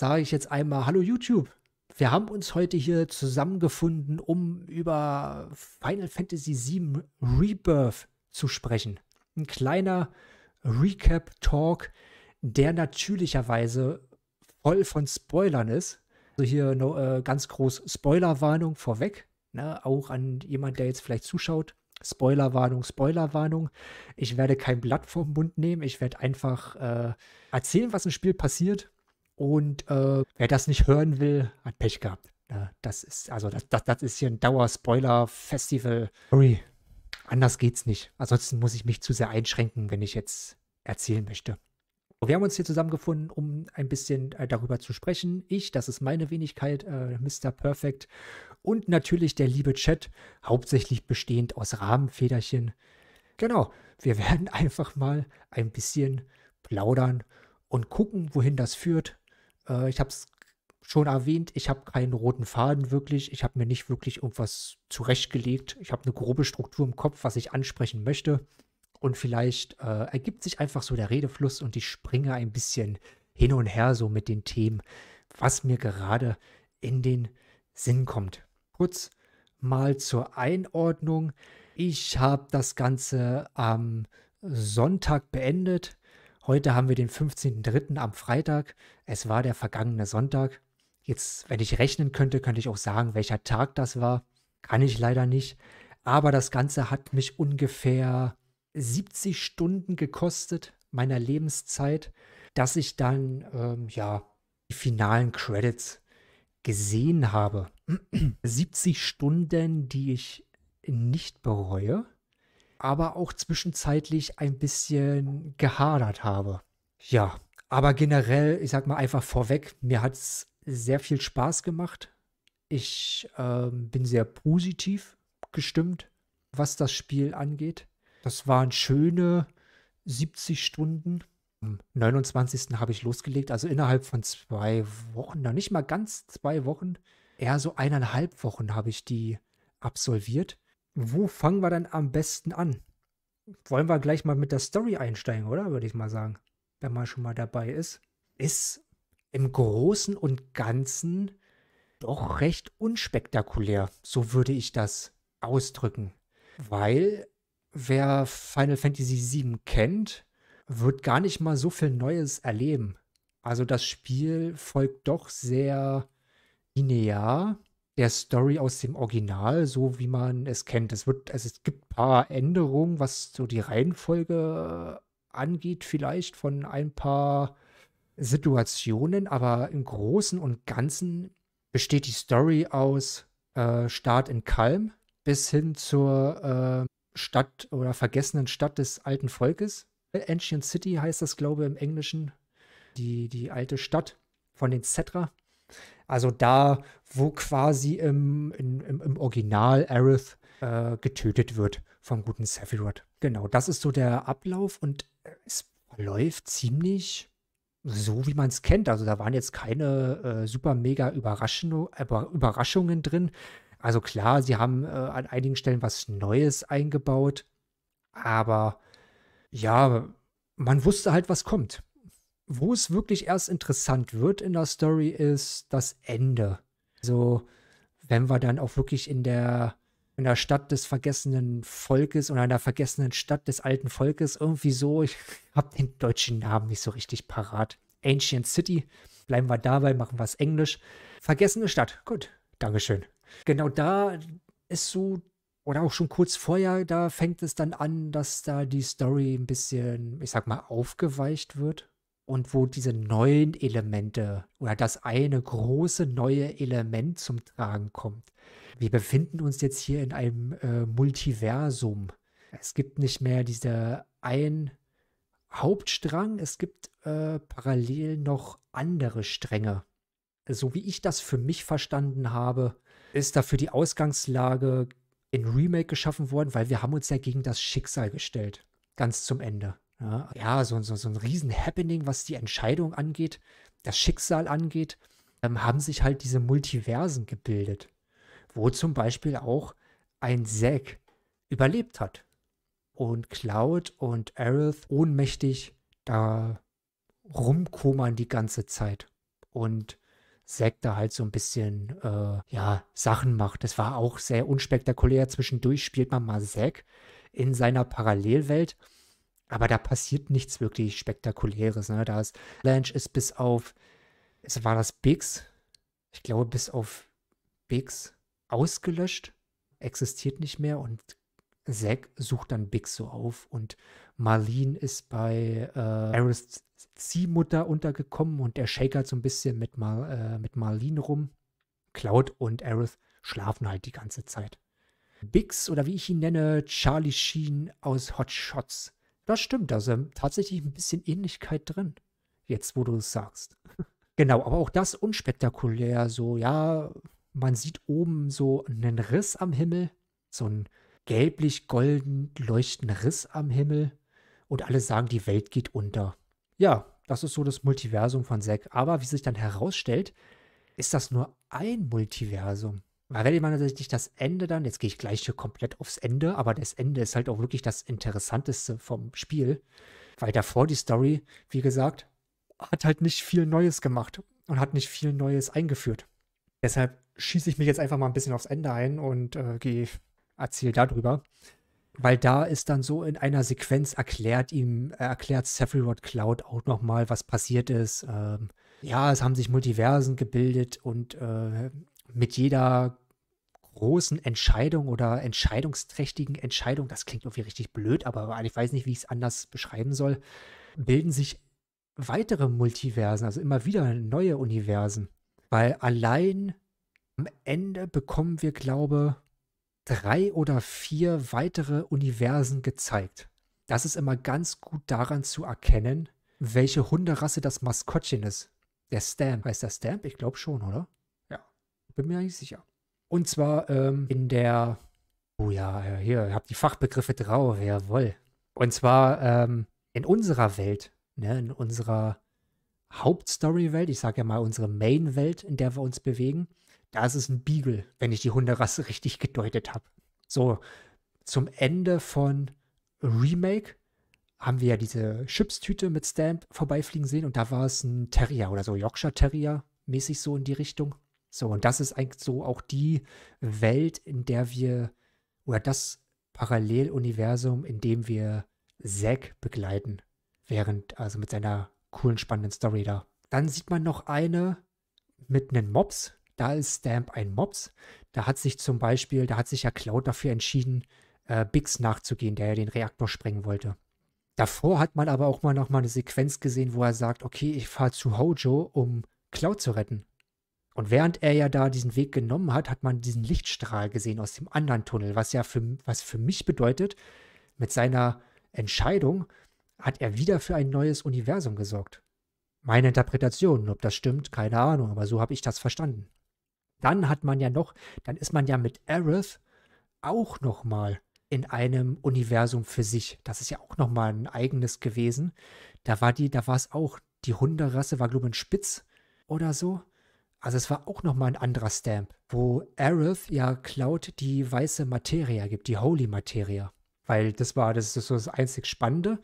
sage ich jetzt einmal Hallo YouTube. Wir haben uns heute hier zusammengefunden, um über Final Fantasy VII Rebirth zu sprechen. Ein kleiner Recap-Talk, der natürlicherweise voll von Spoilern ist. Also hier no, äh, ganz groß Spoilerwarnung vorweg, ne? auch an jemand, der jetzt vielleicht zuschaut. Spoilerwarnung, Spoilerwarnung. Ich werde kein Blatt vom Mund nehmen. Ich werde einfach äh, erzählen, was im Spiel passiert und äh, wer das nicht hören will, hat Pech gehabt. Äh, das ist, also das, das, das ist hier ein Dauer-Spoiler-Festival. Sorry, anders geht's nicht. Ansonsten muss ich mich zu sehr einschränken, wenn ich jetzt erzählen möchte. Wir haben uns hier zusammengefunden, um ein bisschen äh, darüber zu sprechen. Ich, das ist meine Wenigkeit, äh, Mr. Perfect und natürlich der liebe Chat, hauptsächlich bestehend aus Rahmenfederchen. Genau, wir werden einfach mal ein bisschen plaudern und gucken, wohin das führt, äh, ich habe es schon erwähnt, ich habe keinen roten Faden wirklich. Ich habe mir nicht wirklich irgendwas zurechtgelegt. Ich habe eine grobe Struktur im Kopf, was ich ansprechen möchte. Und vielleicht äh, ergibt sich einfach so der Redefluss und ich springe ein bisschen hin und her so mit den Themen, was mir gerade in den Sinn kommt. Kurz mal zur Einordnung. Ich habe das Ganze am Sonntag beendet. Heute haben wir den 15.03. am Freitag. Es war der vergangene Sonntag. Jetzt, wenn ich rechnen könnte, könnte ich auch sagen, welcher Tag das war. Kann ich leider nicht. Aber das Ganze hat mich ungefähr 70 Stunden gekostet meiner Lebenszeit, dass ich dann, ähm, ja, die finalen Credits gesehen habe. 70 Stunden, die ich nicht bereue aber auch zwischenzeitlich ein bisschen gehadert habe. Ja, aber generell, ich sag mal einfach vorweg, mir hat es sehr viel Spaß gemacht. Ich äh, bin sehr positiv gestimmt, was das Spiel angeht. Das waren schöne 70 Stunden. Am 29. habe ich losgelegt, also innerhalb von zwei Wochen, noch nicht mal ganz zwei Wochen, eher so eineinhalb Wochen habe ich die absolviert wo fangen wir dann am besten an? Wollen wir gleich mal mit der Story einsteigen, oder? Würde ich mal sagen, wenn man schon mal dabei ist. Ist im Großen und Ganzen doch recht unspektakulär, so würde ich das ausdrücken. Weil wer Final Fantasy VII kennt, wird gar nicht mal so viel Neues erleben. Also das Spiel folgt doch sehr linear der Story aus dem Original, so wie man es kennt. Es wird, also es gibt ein paar Änderungen, was so die Reihenfolge angeht, vielleicht von ein paar Situationen, aber im Großen und Ganzen besteht die Story aus äh, Start in Kalm bis hin zur äh, Stadt oder vergessenen Stadt des alten Volkes. Ancient City heißt das, glaube ich, im Englischen. Die, die alte Stadt von den Cetra. Also da, wo quasi im, im, im Original Aerith äh, getötet wird vom guten Sephiroth. Genau, das ist so der Ablauf und es läuft ziemlich so, wie man es kennt. Also da waren jetzt keine äh, super mega Überraschung, Überraschungen drin. Also klar, sie haben äh, an einigen Stellen was Neues eingebaut, aber ja, man wusste halt, was kommt wo es wirklich erst interessant wird in der Story, ist das Ende. So, wenn wir dann auch wirklich in der, in der Stadt des vergessenen Volkes oder in der vergessenen Stadt des alten Volkes irgendwie so, ich habe den deutschen Namen nicht so richtig parat. Ancient City, bleiben wir dabei, machen wir es Englisch. Vergessene Stadt, gut, Dankeschön. Genau da ist so, oder auch schon kurz vorher, da fängt es dann an, dass da die Story ein bisschen, ich sag mal, aufgeweicht wird und wo diese neuen Elemente oder das eine große neue Element zum Tragen kommt. Wir befinden uns jetzt hier in einem äh, Multiversum. Es gibt nicht mehr diese ein Hauptstrang, es gibt äh, parallel noch andere Stränge. So wie ich das für mich verstanden habe, ist dafür die Ausgangslage in Remake geschaffen worden, weil wir haben uns ja gegen das Schicksal gestellt. Ganz zum Ende. Ja, ja so, so, so ein Riesen-Happening, was die Entscheidung angeht, das Schicksal angeht, ähm, haben sich halt diese Multiversen gebildet, wo zum Beispiel auch ein Zack überlebt hat und Cloud und Aerith ohnmächtig da rumkommern die ganze Zeit und Zack da halt so ein bisschen äh, ja Sachen macht. Das war auch sehr unspektakulär. Zwischendurch spielt man mal Zack in seiner Parallelwelt aber da passiert nichts wirklich Spektakuläres. Ne? Da ist Lange ist bis auf, es war das Biggs, ich glaube, bis auf Biggs ausgelöscht, existiert nicht mehr und Zack sucht dann Biggs so auf und Marlene ist bei äh, Aris Ziehmutter untergekommen und er shakert so ein bisschen mit, Mar äh, mit Marlene rum. Cloud und Aerith schlafen halt die ganze Zeit. Biggs oder wie ich ihn nenne, Charlie Sheen aus Hot Shots das stimmt, da ist ähm, tatsächlich ein bisschen Ähnlichkeit drin. Jetzt, wo du es sagst. genau, aber auch das unspektakulär. So, ja, man sieht oben so einen Riss am Himmel. So einen gelblich-golden leuchtenden Riss am Himmel. Und alle sagen, die Welt geht unter. Ja, das ist so das Multiversum von Zack. Aber wie sich dann herausstellt, ist das nur ein Multiversum war wirklich meiner Sicht nicht das Ende dann. Jetzt gehe ich gleich hier komplett aufs Ende, aber das Ende ist halt auch wirklich das Interessanteste vom Spiel. Weil davor die Story, wie gesagt, hat halt nicht viel Neues gemacht und hat nicht viel Neues eingeführt. Deshalb schieße ich mich jetzt einfach mal ein bisschen aufs Ende ein und äh, gehe, erzähle darüber. Weil da ist dann so in einer Sequenz erklärt ihm, äh, erklärt Sephiroth Cloud auch nochmal, was passiert ist. Ähm, ja, es haben sich Multiversen gebildet und äh, mit jeder großen Entscheidung oder entscheidungsträchtigen Entscheidung, das klingt irgendwie richtig blöd, aber ich weiß nicht, wie ich es anders beschreiben soll, bilden sich weitere Multiversen, also immer wieder neue Universen. Weil allein am Ende bekommen wir, glaube drei oder vier weitere Universen gezeigt. Das ist immer ganz gut daran zu erkennen, welche Hunderasse das Maskottchen ist. Der Stamp. Heißt der Stamp? Ich glaube schon, oder? Ja. Bin mir nicht sicher. Und zwar ähm, in der, oh ja, äh, hier, ihr habt die Fachbegriffe drauf, jawohl. Und zwar ähm, in unserer Welt, ne, in unserer Hauptstory-Welt, ich sage ja mal unsere Main-Welt, in der wir uns bewegen, da ist es ein Beagle, wenn ich die Hunderasse richtig gedeutet habe. So, zum Ende von Remake haben wir ja diese Chipstüte mit Stamp vorbeifliegen sehen und da war es ein Terrier oder so, Yorkshire Terrier mäßig so in die Richtung. So, und das ist eigentlich so auch die Welt, in der wir, oder das Paralleluniversum, in dem wir Zack begleiten, während, also mit seiner coolen, spannenden Story da. Dann sieht man noch eine mit einem Mops. Da ist Stamp ein Mops. Da hat sich zum Beispiel, da hat sich ja Cloud dafür entschieden, äh, Bix nachzugehen, der ja den Reaktor sprengen wollte. Davor hat man aber auch mal nochmal eine Sequenz gesehen, wo er sagt, okay, ich fahre zu Hojo, um Cloud zu retten. Und während er ja da diesen Weg genommen hat, hat man diesen Lichtstrahl gesehen aus dem anderen Tunnel, was ja für, was für mich bedeutet, mit seiner Entscheidung hat er wieder für ein neues Universum gesorgt. Meine Interpretation, ob das stimmt, keine Ahnung, aber so habe ich das verstanden. Dann hat man ja noch, dann ist man ja mit Aerith auch nochmal in einem Universum für sich. Das ist ja auch nochmal ein eigenes gewesen. Da war die, da war es auch, die Hunderasse war, glaube ich, ein Spitz oder so. Also es war auch nochmal ein anderer Stamp, wo Aerith ja Cloud die weiße Materia gibt, die Holy Materia. Weil das war, das ist so das einzig Spannende,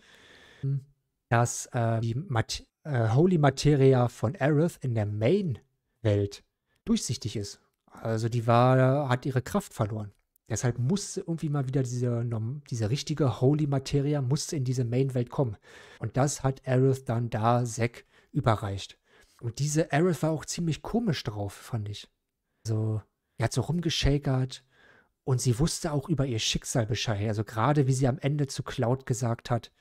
dass äh, die Mat äh, Holy Materia von Aerith in der Main-Welt durchsichtig ist. Also die war, hat ihre Kraft verloren. Deshalb musste irgendwie mal wieder diese, diese richtige Holy Materia musste in diese Main-Welt kommen. Und das hat Aerith dann da Zack überreicht. Und diese Aerith war auch ziemlich komisch drauf, fand ich. So, er hat so rumgeschäkert und sie wusste auch über ihr Schicksal Bescheid. Also gerade wie sie am Ende zu Cloud gesagt hat,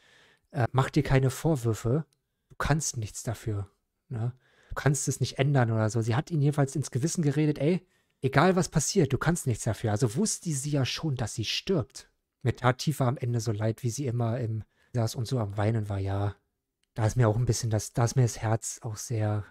äh, mach dir keine Vorwürfe, du kannst nichts dafür. Ne? Du kannst es nicht ändern oder so. Sie hat ihn jedenfalls ins Gewissen geredet, ey, egal was passiert, du kannst nichts dafür. Also wusste sie ja schon, dass sie stirbt. Mir tat Tifa am Ende so leid, wie sie immer im saß und so am Weinen war, ja, da ist mir auch ein bisschen das, da ist mir das Herz auch sehr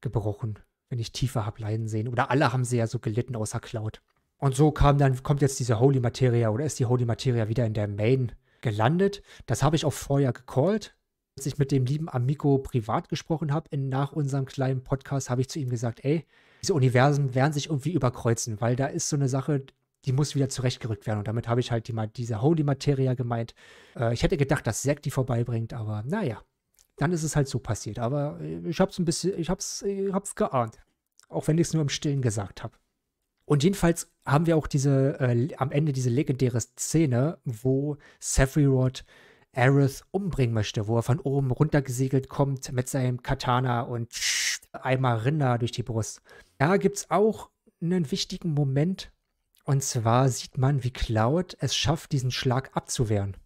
gebrochen, wenn ich tiefer habe leiden sehen. Oder alle haben sie ja so gelitten außer Cloud. Und so kam dann, kommt jetzt diese Holy Materia oder ist die Holy Materia wieder in der Main gelandet. Das habe ich auch vorher gecallt. Als ich mit dem lieben Amico privat gesprochen habe, nach unserem kleinen Podcast, habe ich zu ihm gesagt, ey, diese Universen werden sich irgendwie überkreuzen, weil da ist so eine Sache, die muss wieder zurechtgerückt werden. Und damit habe ich halt die, diese Holy Materia gemeint. Äh, ich hätte gedacht, dass Zack die vorbeibringt, aber naja dann ist es halt so passiert. Aber äh, ich habe es ein bisschen, ich hab's, ich äh, geahnt. Auch wenn ich es nur im Stillen gesagt habe. Und jedenfalls haben wir auch diese, äh, am Ende diese legendäre Szene, wo Sephiroth Aerith umbringen möchte, wo er von oben runtergesegelt kommt mit seinem Katana und einmal Rinder durch die Brust. Da gibt es auch einen wichtigen Moment. Und zwar sieht man, wie Cloud es schafft, diesen Schlag abzuwehren.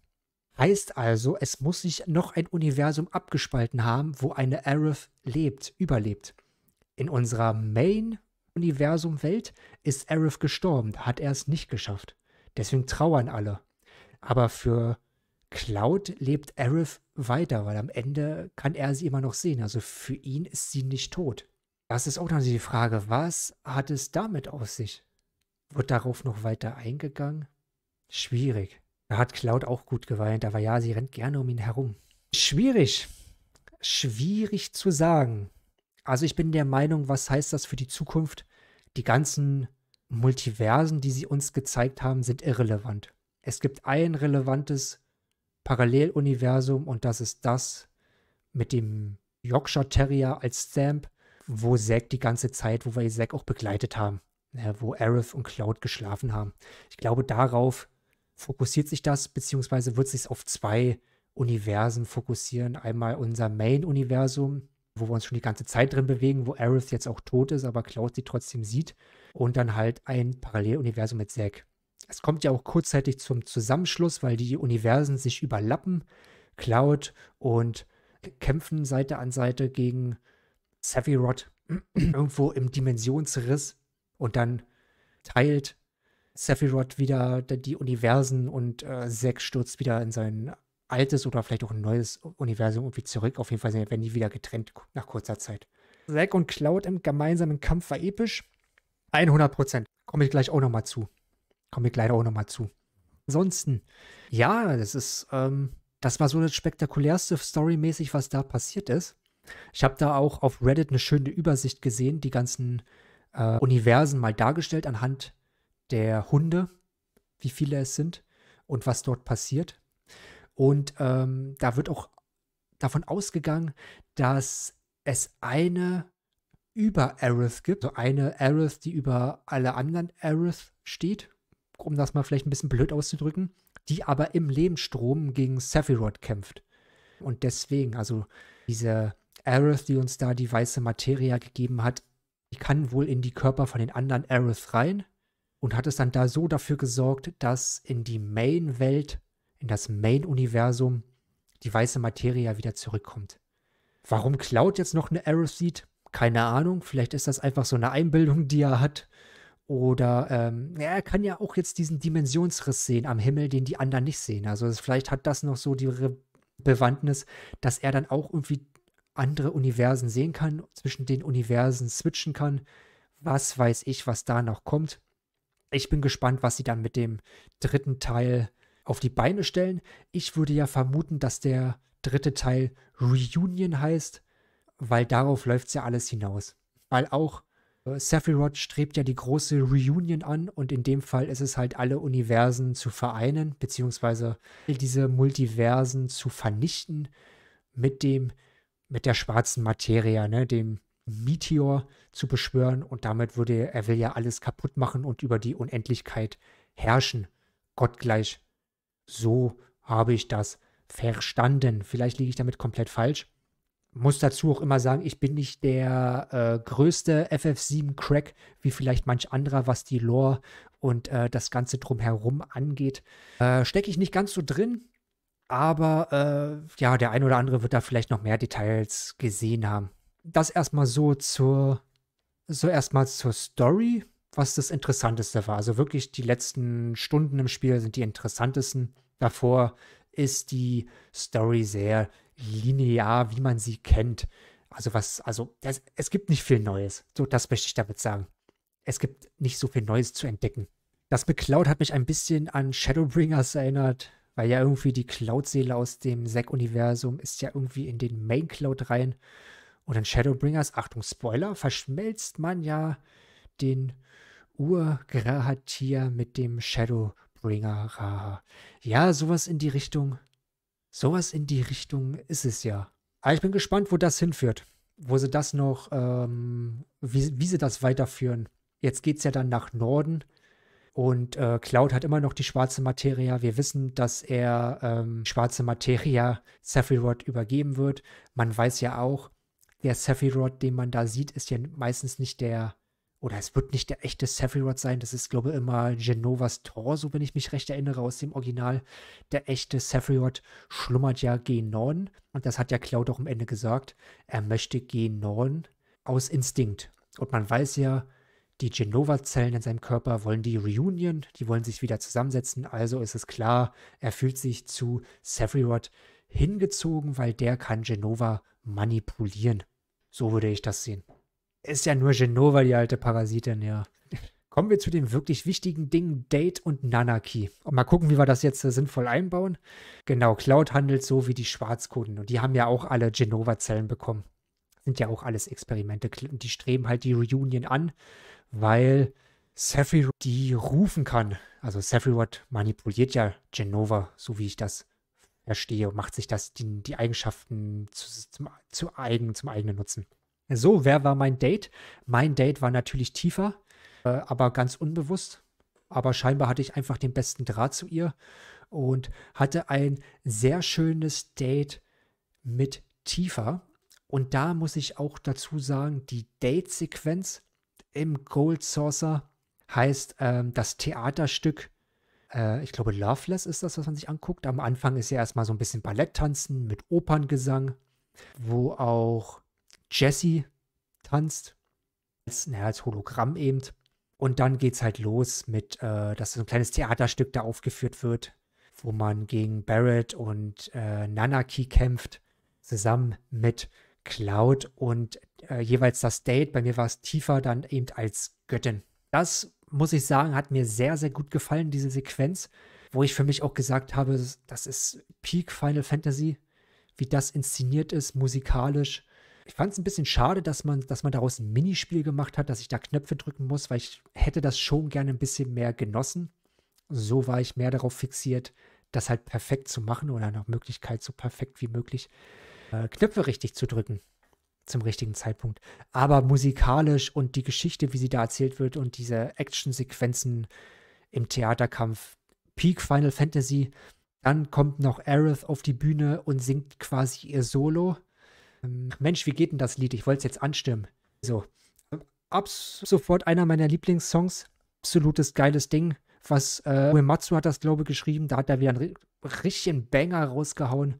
Heißt also, es muss sich noch ein Universum abgespalten haben, wo eine Aerith lebt, überlebt. In unserer Main-Universum-Welt ist Aerith gestorben, hat er es nicht geschafft. Deswegen trauern alle. Aber für Cloud lebt Aerith weiter, weil am Ende kann er sie immer noch sehen. Also für ihn ist sie nicht tot. Das ist auch noch die Frage, was hat es damit auf sich? Wird darauf noch weiter eingegangen? Schwierig. Da hat Cloud auch gut geweint, aber ja, sie rennt gerne um ihn herum. Schwierig. Schwierig zu sagen. Also ich bin der Meinung, was heißt das für die Zukunft? Die ganzen Multiversen, die sie uns gezeigt haben, sind irrelevant. Es gibt ein relevantes Paralleluniversum und das ist das mit dem Yorkshire Terrier als Stamp, wo Zack die ganze Zeit, wo wir Zack auch begleitet haben, wo Aerith und Cloud geschlafen haben. Ich glaube, darauf fokussiert sich das, beziehungsweise wird sich auf zwei Universen fokussieren. Einmal unser Main-Universum, wo wir uns schon die ganze Zeit drin bewegen, wo Aerith jetzt auch tot ist, aber Cloud sie trotzdem sieht. Und dann halt ein Paralleluniversum mit Zack. Es kommt ja auch kurzzeitig zum Zusammenschluss, weil die Universen sich überlappen. Cloud und kämpfen Seite an Seite gegen Sephiroth irgendwo im Dimensionsriss und dann teilt Sephiroth wieder die Universen und äh, Zack stürzt wieder in sein altes oder vielleicht auch ein neues Universum irgendwie zurück. Auf jeden Fall werden die wieder getrennt nach kurzer Zeit. Zack und Cloud im gemeinsamen Kampf war episch. 100 Prozent. Komme ich gleich auch nochmal zu. Komme ich leider auch nochmal zu. Ansonsten, ja, das ist, ähm, das war so das spektakulärste storymäßig, was da passiert ist. Ich habe da auch auf Reddit eine schöne Übersicht gesehen, die ganzen äh, Universen mal dargestellt anhand der Hunde, wie viele es sind und was dort passiert. Und ähm, da wird auch davon ausgegangen, dass es eine über Aerith gibt, also eine Aerith, die über alle anderen Aerith steht, um das mal vielleicht ein bisschen blöd auszudrücken, die aber im Lebensstrom gegen Sephiroth kämpft. Und deswegen, also diese Aerith, die uns da die weiße Materia gegeben hat, die kann wohl in die Körper von den anderen Aerith rein, und hat es dann da so dafür gesorgt, dass in die Main-Welt, in das Main-Universum, die weiße Materie ja wieder zurückkommt. Warum Cloud jetzt noch eine Arrow sieht, keine Ahnung. Vielleicht ist das einfach so eine Einbildung, die er hat. Oder ähm, er kann ja auch jetzt diesen Dimensionsriss sehen am Himmel, den die anderen nicht sehen. Also es, vielleicht hat das noch so die Re Bewandtnis, dass er dann auch irgendwie andere Universen sehen kann, zwischen den Universen switchen kann. Was weiß ich, was da noch kommt. Ich bin gespannt, was sie dann mit dem dritten Teil auf die Beine stellen. Ich würde ja vermuten, dass der dritte Teil Reunion heißt, weil darauf läuft ja alles hinaus. Weil auch äh, Sephiroth strebt ja die große Reunion an und in dem Fall ist es halt, alle Universen zu vereinen, beziehungsweise diese Multiversen zu vernichten mit dem, mit der schwarzen Materie, ne, dem Meteor zu beschwören und damit würde er will ja alles kaputt machen und über die Unendlichkeit herrschen. Gottgleich. So habe ich das verstanden. Vielleicht liege ich damit komplett falsch. Muss dazu auch immer sagen, ich bin nicht der äh, größte FF7-Crack, wie vielleicht manch anderer, was die Lore und äh, das Ganze drumherum angeht. Äh, Stecke ich nicht ganz so drin, aber äh, ja, der ein oder andere wird da vielleicht noch mehr Details gesehen haben das erstmal so zur, so erstmal zur Story, was das Interessanteste war. Also wirklich die letzten Stunden im Spiel sind die interessantesten. Davor ist die Story sehr linear, wie man sie kennt. Also was, also das, es gibt nicht viel Neues. So, das möchte ich damit sagen. Es gibt nicht so viel Neues zu entdecken. Das mit Cloud hat mich ein bisschen an Shadowbringers erinnert, weil ja irgendwie die Cloud-Seele aus dem Zack-Universum ist ja irgendwie in den Main-Cloud rein. Und in Shadowbringers, Achtung, Spoiler, verschmelzt man ja den Urgrahatier mit dem Shadowbringer Ja, sowas in die Richtung. Sowas in die Richtung ist es ja. Aber ich bin gespannt, wo das hinführt. Wo sie das noch, ähm, wie, wie sie das weiterführen. Jetzt geht es ja dann nach Norden. Und äh, Cloud hat immer noch die schwarze Materia. Wir wissen, dass er ähm, schwarze Materia Sephiroth übergeben wird. Man weiß ja auch, der Sephiroth, den man da sieht, ist ja meistens nicht der, oder es wird nicht der echte Sephiroth sein. Das ist, glaube ich, immer Genovas Tor, so wenn ich mich recht erinnere, aus dem Original. Der echte Sephiroth schlummert ja gen Norden. Und das hat ja Cloud auch am Ende gesagt. Er möchte gen Norden aus Instinkt. Und man weiß ja, die Genova-Zellen in seinem Körper wollen die Reunion, die wollen sich wieder zusammensetzen. Also ist es klar, er fühlt sich zu Sephiroth hingezogen, weil der kann Genova manipulieren. So würde ich das sehen. Ist ja nur Genova, die alte Parasitin, ja. Kommen wir zu den wirklich wichtigen Dingen Date und Nanaki. Und mal gucken, wie wir das jetzt äh, sinnvoll einbauen. Genau, Cloud handelt so wie die Schwarzkunden. Und die haben ja auch alle Genova-Zellen bekommen. Sind ja auch alles Experimente. Die streben halt die Reunion an, weil Sephiroth die rufen kann. Also Sephiroth manipuliert ja Genova, so wie ich das erstehe und macht sich das, die, die Eigenschaften zu, zum, zu eigen, zum eigenen Nutzen. So, wer war mein Date? Mein Date war natürlich tiefer, äh, aber ganz unbewusst. Aber scheinbar hatte ich einfach den besten Draht zu ihr und hatte ein sehr schönes Date mit Tiefer. Und da muss ich auch dazu sagen, die Date-Sequenz im Gold Saucer heißt ähm, das Theaterstück äh, ich glaube, Loveless ist das, was man sich anguckt. Am Anfang ist ja erstmal so ein bisschen Balletttanzen mit Operngesang, wo auch Jessie tanzt. Als, naja, als Hologramm eben. Und dann geht es halt los mit, äh, dass so ein kleines Theaterstück da aufgeführt wird, wo man gegen Barrett und äh, Nanaki kämpft, zusammen mit Cloud und äh, jeweils das Date. Bei mir war es tiefer dann eben als Göttin. Das muss ich sagen, hat mir sehr, sehr gut gefallen, diese Sequenz, wo ich für mich auch gesagt habe, das ist Peak Final Fantasy, wie das inszeniert ist, musikalisch. Ich fand es ein bisschen schade, dass man, dass man daraus ein Minispiel gemacht hat, dass ich da Knöpfe drücken muss, weil ich hätte das schon gerne ein bisschen mehr genossen. So war ich mehr darauf fixiert, das halt perfekt zu machen oder nach Möglichkeit so perfekt wie möglich äh, Knöpfe richtig zu drücken zum richtigen Zeitpunkt. Aber musikalisch und die Geschichte, wie sie da erzählt wird und diese Actionsequenzen im Theaterkampf, Peak Final Fantasy, dann kommt noch Aerith auf die Bühne und singt quasi ihr Solo. Ähm, Mensch, wie geht denn das Lied? Ich wollte es jetzt anstimmen. So, ab sofort einer meiner Lieblingssongs. Absolutes geiles Ding. Was äh, Uematsu hat das, glaube ich, geschrieben. Da hat er wieder einen richtigen Banger rausgehauen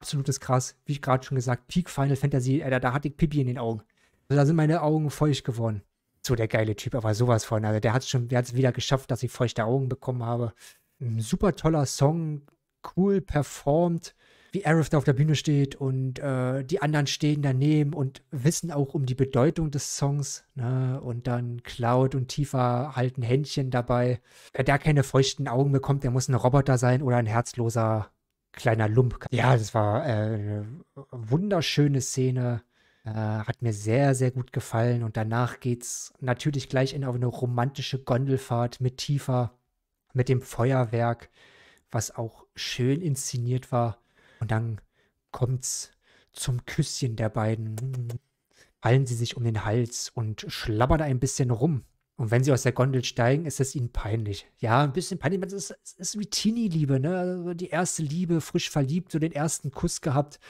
absolutes krass. Wie ich gerade schon gesagt, Peak Final Fantasy, Alter, da hatte ich Pipi in den Augen. Also da sind meine Augen feucht geworden. So der geile Typ, aber sowas von. Also der hat es schon, der hat es wieder geschafft, dass ich feuchte Augen bekommen habe. Ein super toller Song, cool performt, wie Aerith da auf der Bühne steht und äh, die anderen stehen daneben und wissen auch um die Bedeutung des Songs. Ne? Und dann Cloud und Tifa halten Händchen dabei. Wer da keine feuchten Augen bekommt, der muss ein Roboter sein oder ein herzloser kleiner Lump. Ja, das war äh, eine wunderschöne Szene. Äh, hat mir sehr, sehr gut gefallen. Und danach geht's natürlich gleich in eine romantische Gondelfahrt mit Tifa, mit dem Feuerwerk, was auch schön inszeniert war. Und dann kommt's zum Küsschen der beiden. Fallen sie sich um den Hals und schlabbern ein bisschen rum. Und wenn sie aus der Gondel steigen, ist es ihnen peinlich. Ja, ein bisschen peinlich. Es ist, ist wie Teenie-Liebe, ne? Also die erste Liebe, frisch verliebt, so den ersten Kuss gehabt.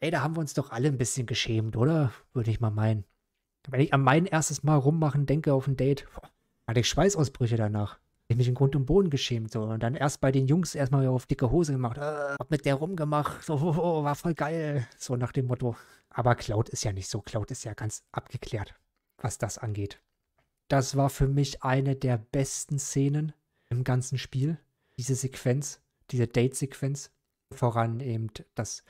Ey, da haben wir uns doch alle ein bisschen geschämt, oder? Würde ich mal meinen. Wenn ich an mein erstes Mal rummachen denke auf ein Date, boah, hatte ich Schweißausbrüche danach. Ich mich in Grund und Boden geschämt. So. Und dann erst bei den Jungs erstmal auf dicke Hose gemacht. Äh, hab mit der rumgemacht. So, oh, oh, oh war voll geil. So nach dem Motto. Aber Cloud ist ja nicht so. Cloud ist ja ganz abgeklärt, was das angeht. Das war für mich eine der besten Szenen im ganzen Spiel. Diese Sequenz, diese Date-Sequenz. Voran eben das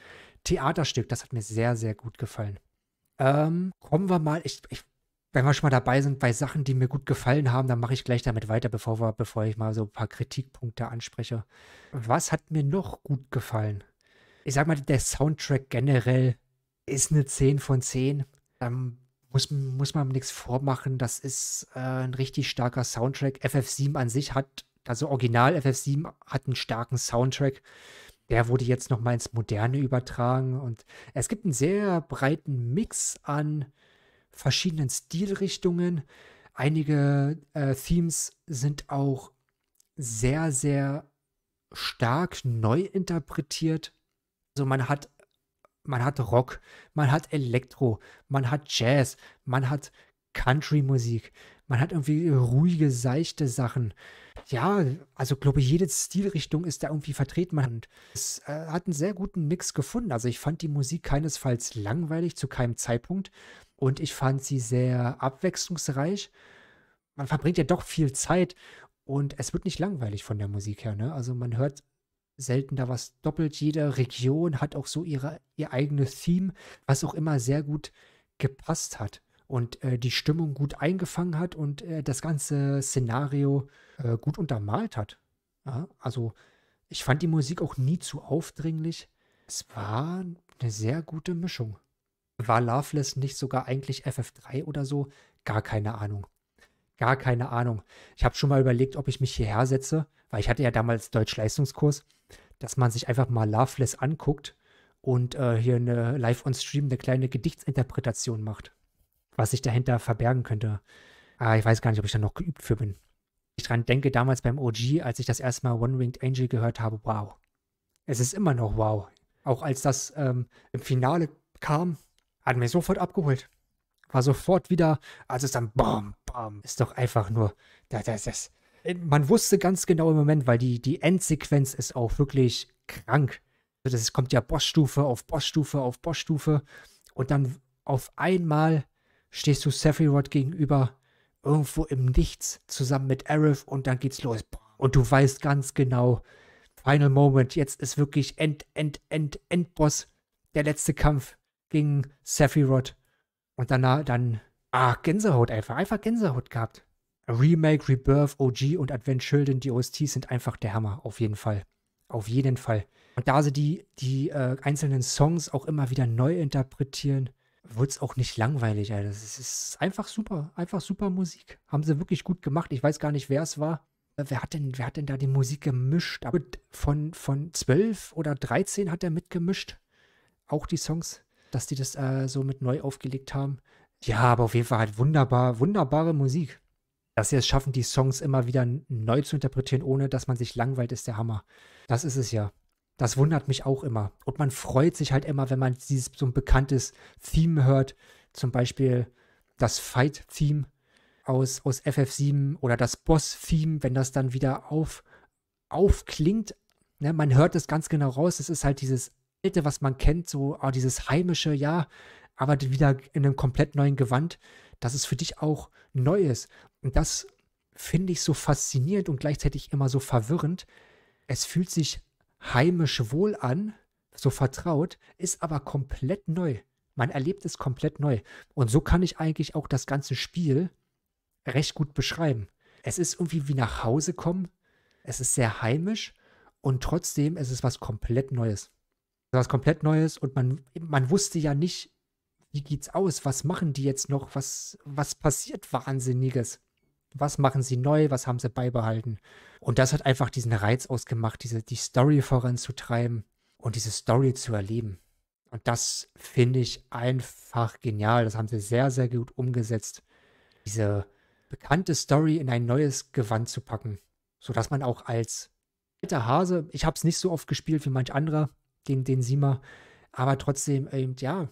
Theaterstück, das hat mir sehr, sehr gut gefallen. Ähm, kommen wir mal, ich, ich, wenn wir schon mal dabei sind, bei Sachen, die mir gut gefallen haben, dann mache ich gleich damit weiter, bevor, wir, bevor ich mal so ein paar Kritikpunkte anspreche. Was hat mir noch gut gefallen? Ich sag mal, der Soundtrack generell ist eine 10 von 10. Ähm, muss, muss man nichts vormachen. Das ist äh, ein richtig starker Soundtrack. FF7 an sich hat, also Original FF7 hat einen starken Soundtrack. Der wurde jetzt nochmal ins Moderne übertragen. Und es gibt einen sehr breiten Mix an verschiedenen Stilrichtungen. Einige äh, Themes sind auch sehr, sehr stark neu interpretiert. Also man hat man hat Rock, man hat Elektro, man hat Jazz, man hat Country-Musik, man hat irgendwie ruhige, seichte Sachen. Ja, also glaube ich, jede Stilrichtung ist da irgendwie vertreten. Man es, äh, hat einen sehr guten Mix gefunden. Also ich fand die Musik keinesfalls langweilig zu keinem Zeitpunkt und ich fand sie sehr abwechslungsreich. Man verbringt ja doch viel Zeit und es wird nicht langweilig von der Musik her. Ne? Also man hört seltener was doppelt. Jede Region hat auch so ihre, ihr eigenes Theme, was auch immer sehr gut gepasst hat und äh, die Stimmung gut eingefangen hat und äh, das ganze Szenario äh, gut untermalt hat. Ja, also ich fand die Musik auch nie zu aufdringlich. Es war eine sehr gute Mischung. War Loveless nicht sogar eigentlich FF3 oder so? Gar keine Ahnung gar keine Ahnung. Ich habe schon mal überlegt, ob ich mich hierher setze, weil ich hatte ja damals Deutsch-Leistungskurs, dass man sich einfach mal Loveless anguckt und äh, hier eine live on stream eine kleine Gedichtsinterpretation macht, was sich dahinter verbergen könnte. Ah, ich weiß gar nicht, ob ich da noch geübt für bin. Ich dran denke damals beim OG, als ich das erste Mal One Winged Angel gehört habe, wow. Es ist immer noch wow. Auch als das ähm, im Finale kam, hat mich sofort abgeholt war sofort wieder, als es dann bam, bam, ist doch einfach nur, das, das, das. Man wusste ganz genau im Moment, weil die, die Endsequenz ist auch wirklich krank. Also das kommt ja Bossstufe auf Bossstufe auf Bossstufe und dann auf einmal stehst du Sephiroth gegenüber irgendwo im Nichts zusammen mit Aerith und dann geht's los. Und du weißt ganz genau, Final Moment, jetzt ist wirklich End, End, End, Endboss, der letzte Kampf gegen Sephiroth. Und dann, äh, dann, ah, Gänsehaut einfach, einfach Gänsehaut gehabt. Remake, Rebirth, OG und Advent Children, die OSTs sind einfach der Hammer, auf jeden Fall. Auf jeden Fall. Und da sie die, die äh, einzelnen Songs auch immer wieder neu interpretieren, wird es auch nicht langweilig. Alter. Das ist einfach super, einfach super Musik. Haben sie wirklich gut gemacht. Ich weiß gar nicht, wer es war. Äh, wer hat, denn, wer hat denn da die Musik gemischt? Aber von, von 12 oder 13 hat er mitgemischt. Auch die Songs dass die das äh, so mit neu aufgelegt haben. Ja, aber auf jeden Fall halt wunderbar, wunderbare Musik. Dass sie es schaffen, die Songs immer wieder neu zu interpretieren, ohne dass man sich langweilt, ist der Hammer. Das ist es ja. Das wundert mich auch immer. Und man freut sich halt immer, wenn man dieses so ein bekanntes Theme hört. Zum Beispiel das Fight-Theme aus, aus FF7 oder das Boss-Theme, wenn das dann wieder auf, aufklingt. Ne, man hört es ganz genau raus. Es ist halt dieses Alte, was man kennt, so ah, dieses heimische, ja, aber wieder in einem komplett neuen Gewand, das ist für dich auch Neues. Und das finde ich so faszinierend und gleichzeitig immer so verwirrend. Es fühlt sich heimisch wohl an, so vertraut, ist aber komplett neu. Man erlebt es komplett neu. Und so kann ich eigentlich auch das ganze Spiel recht gut beschreiben. Es ist irgendwie wie nach Hause kommen. Es ist sehr heimisch und trotzdem ist es was komplett Neues. Das war was komplett Neues und man, man wusste ja nicht, wie geht's aus? Was machen die jetzt noch? Was, was passiert Wahnsinniges? Was machen sie neu? Was haben sie beibehalten? Und das hat einfach diesen Reiz ausgemacht, diese, die Story voranzutreiben und diese Story zu erleben. Und das finde ich einfach genial. Das haben sie sehr, sehr gut umgesetzt. Diese bekannte Story in ein neues Gewand zu packen, sodass man auch als alter Hase, ich habe es nicht so oft gespielt wie manch anderer, den, den Siemer. Aber trotzdem, eben, ähm, ja,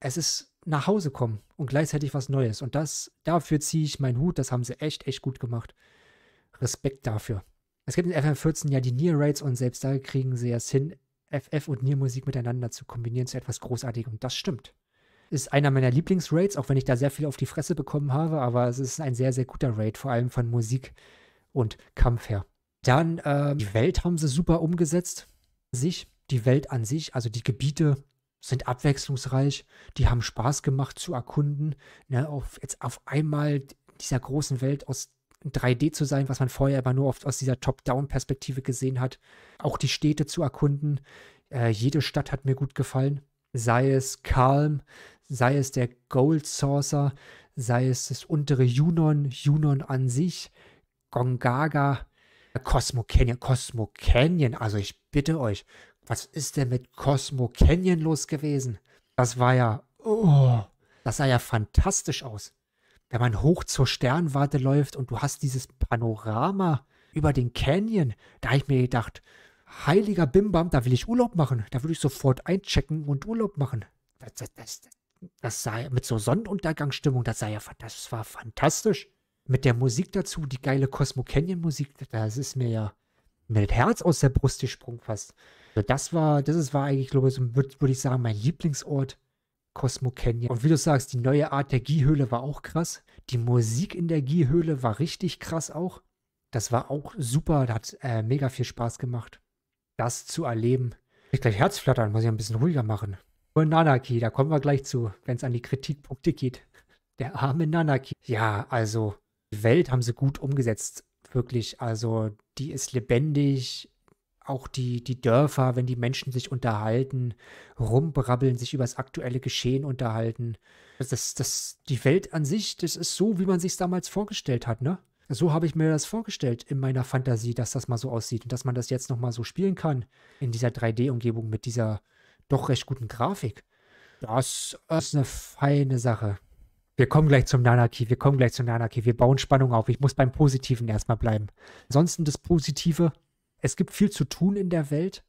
es ist nach Hause kommen und gleichzeitig was Neues. Und das, dafür ziehe ich meinen Hut. Das haben sie echt, echt gut gemacht. Respekt dafür. Es gibt in FF14 ja die Near Raids und selbst da kriegen sie es hin, FF und Nier Musik miteinander zu kombinieren zu etwas Großartigem. Das stimmt. Ist einer meiner Lieblingsraids, auch wenn ich da sehr viel auf die Fresse bekommen habe, aber es ist ein sehr, sehr guter Raid, vor allem von Musik und Kampf her. Dann, ähm, die Welt haben sie super umgesetzt. Sich die Welt an sich, also die Gebiete sind abwechslungsreich, die haben Spaß gemacht zu erkunden. Ne, auf, jetzt auf einmal dieser großen Welt aus 3D zu sein, was man vorher aber nur oft aus dieser Top-Down-Perspektive gesehen hat. Auch die Städte zu erkunden. Äh, jede Stadt hat mir gut gefallen. Sei es Calm, sei es der Gold Saucer, sei es das untere Junon, Junon an sich, Gongaga, äh, Cosmo Canyon, Cosmo Canyon. Also ich bitte euch, was ist denn mit Cosmo Canyon los gewesen? Das war ja, oh, das sah ja fantastisch aus. Wenn man hoch zur Sternwarte läuft und du hast dieses Panorama über den Canyon, da habe ich mir gedacht, heiliger Bimbam, da will ich Urlaub machen. Da würde ich sofort einchecken und Urlaub machen. Das, das, das, das sah mit so Sonnenuntergangsstimmung, das sah ja, das war fantastisch. Mit der Musik dazu, die geile Cosmo Canyon Musik, das ist mir ja mit Herz aus der Brust gesprungen fast. Also das war, das ist, war eigentlich, glaube ich, so, würde würd ich sagen, mein Lieblingsort, Cosmo Canyon. Und wie du sagst, die neue Art der Gihöhle war auch krass. Die Musik in der Gihöhle war richtig krass auch. Das war auch super, da hat äh, mega viel Spaß gemacht, das zu erleben. Ich gleich Herzflattern, muss ich ein bisschen ruhiger machen. Und Nanaki, da kommen wir gleich zu, wenn es an die Kritikpunkte geht. Der arme Nanaki. Ja, also, die Welt haben sie gut umgesetzt. Wirklich. Also, die ist lebendig, auch die, die Dörfer, wenn die Menschen sich unterhalten, rumbrabbeln, sich über das aktuelle Geschehen unterhalten. Also das, das, die Welt an sich, das ist so, wie man sich damals vorgestellt hat, ne? So habe ich mir das vorgestellt in meiner Fantasie, dass das mal so aussieht und dass man das jetzt nochmal so spielen kann in dieser 3D-Umgebung mit dieser doch recht guten Grafik. Das ist eine feine Sache. Wir kommen gleich zum Nanaki, wir kommen gleich zum Nanaki. Wir bauen Spannung auf. Ich muss beim Positiven erstmal bleiben. Ansonsten das Positive, es gibt viel zu tun in der Welt.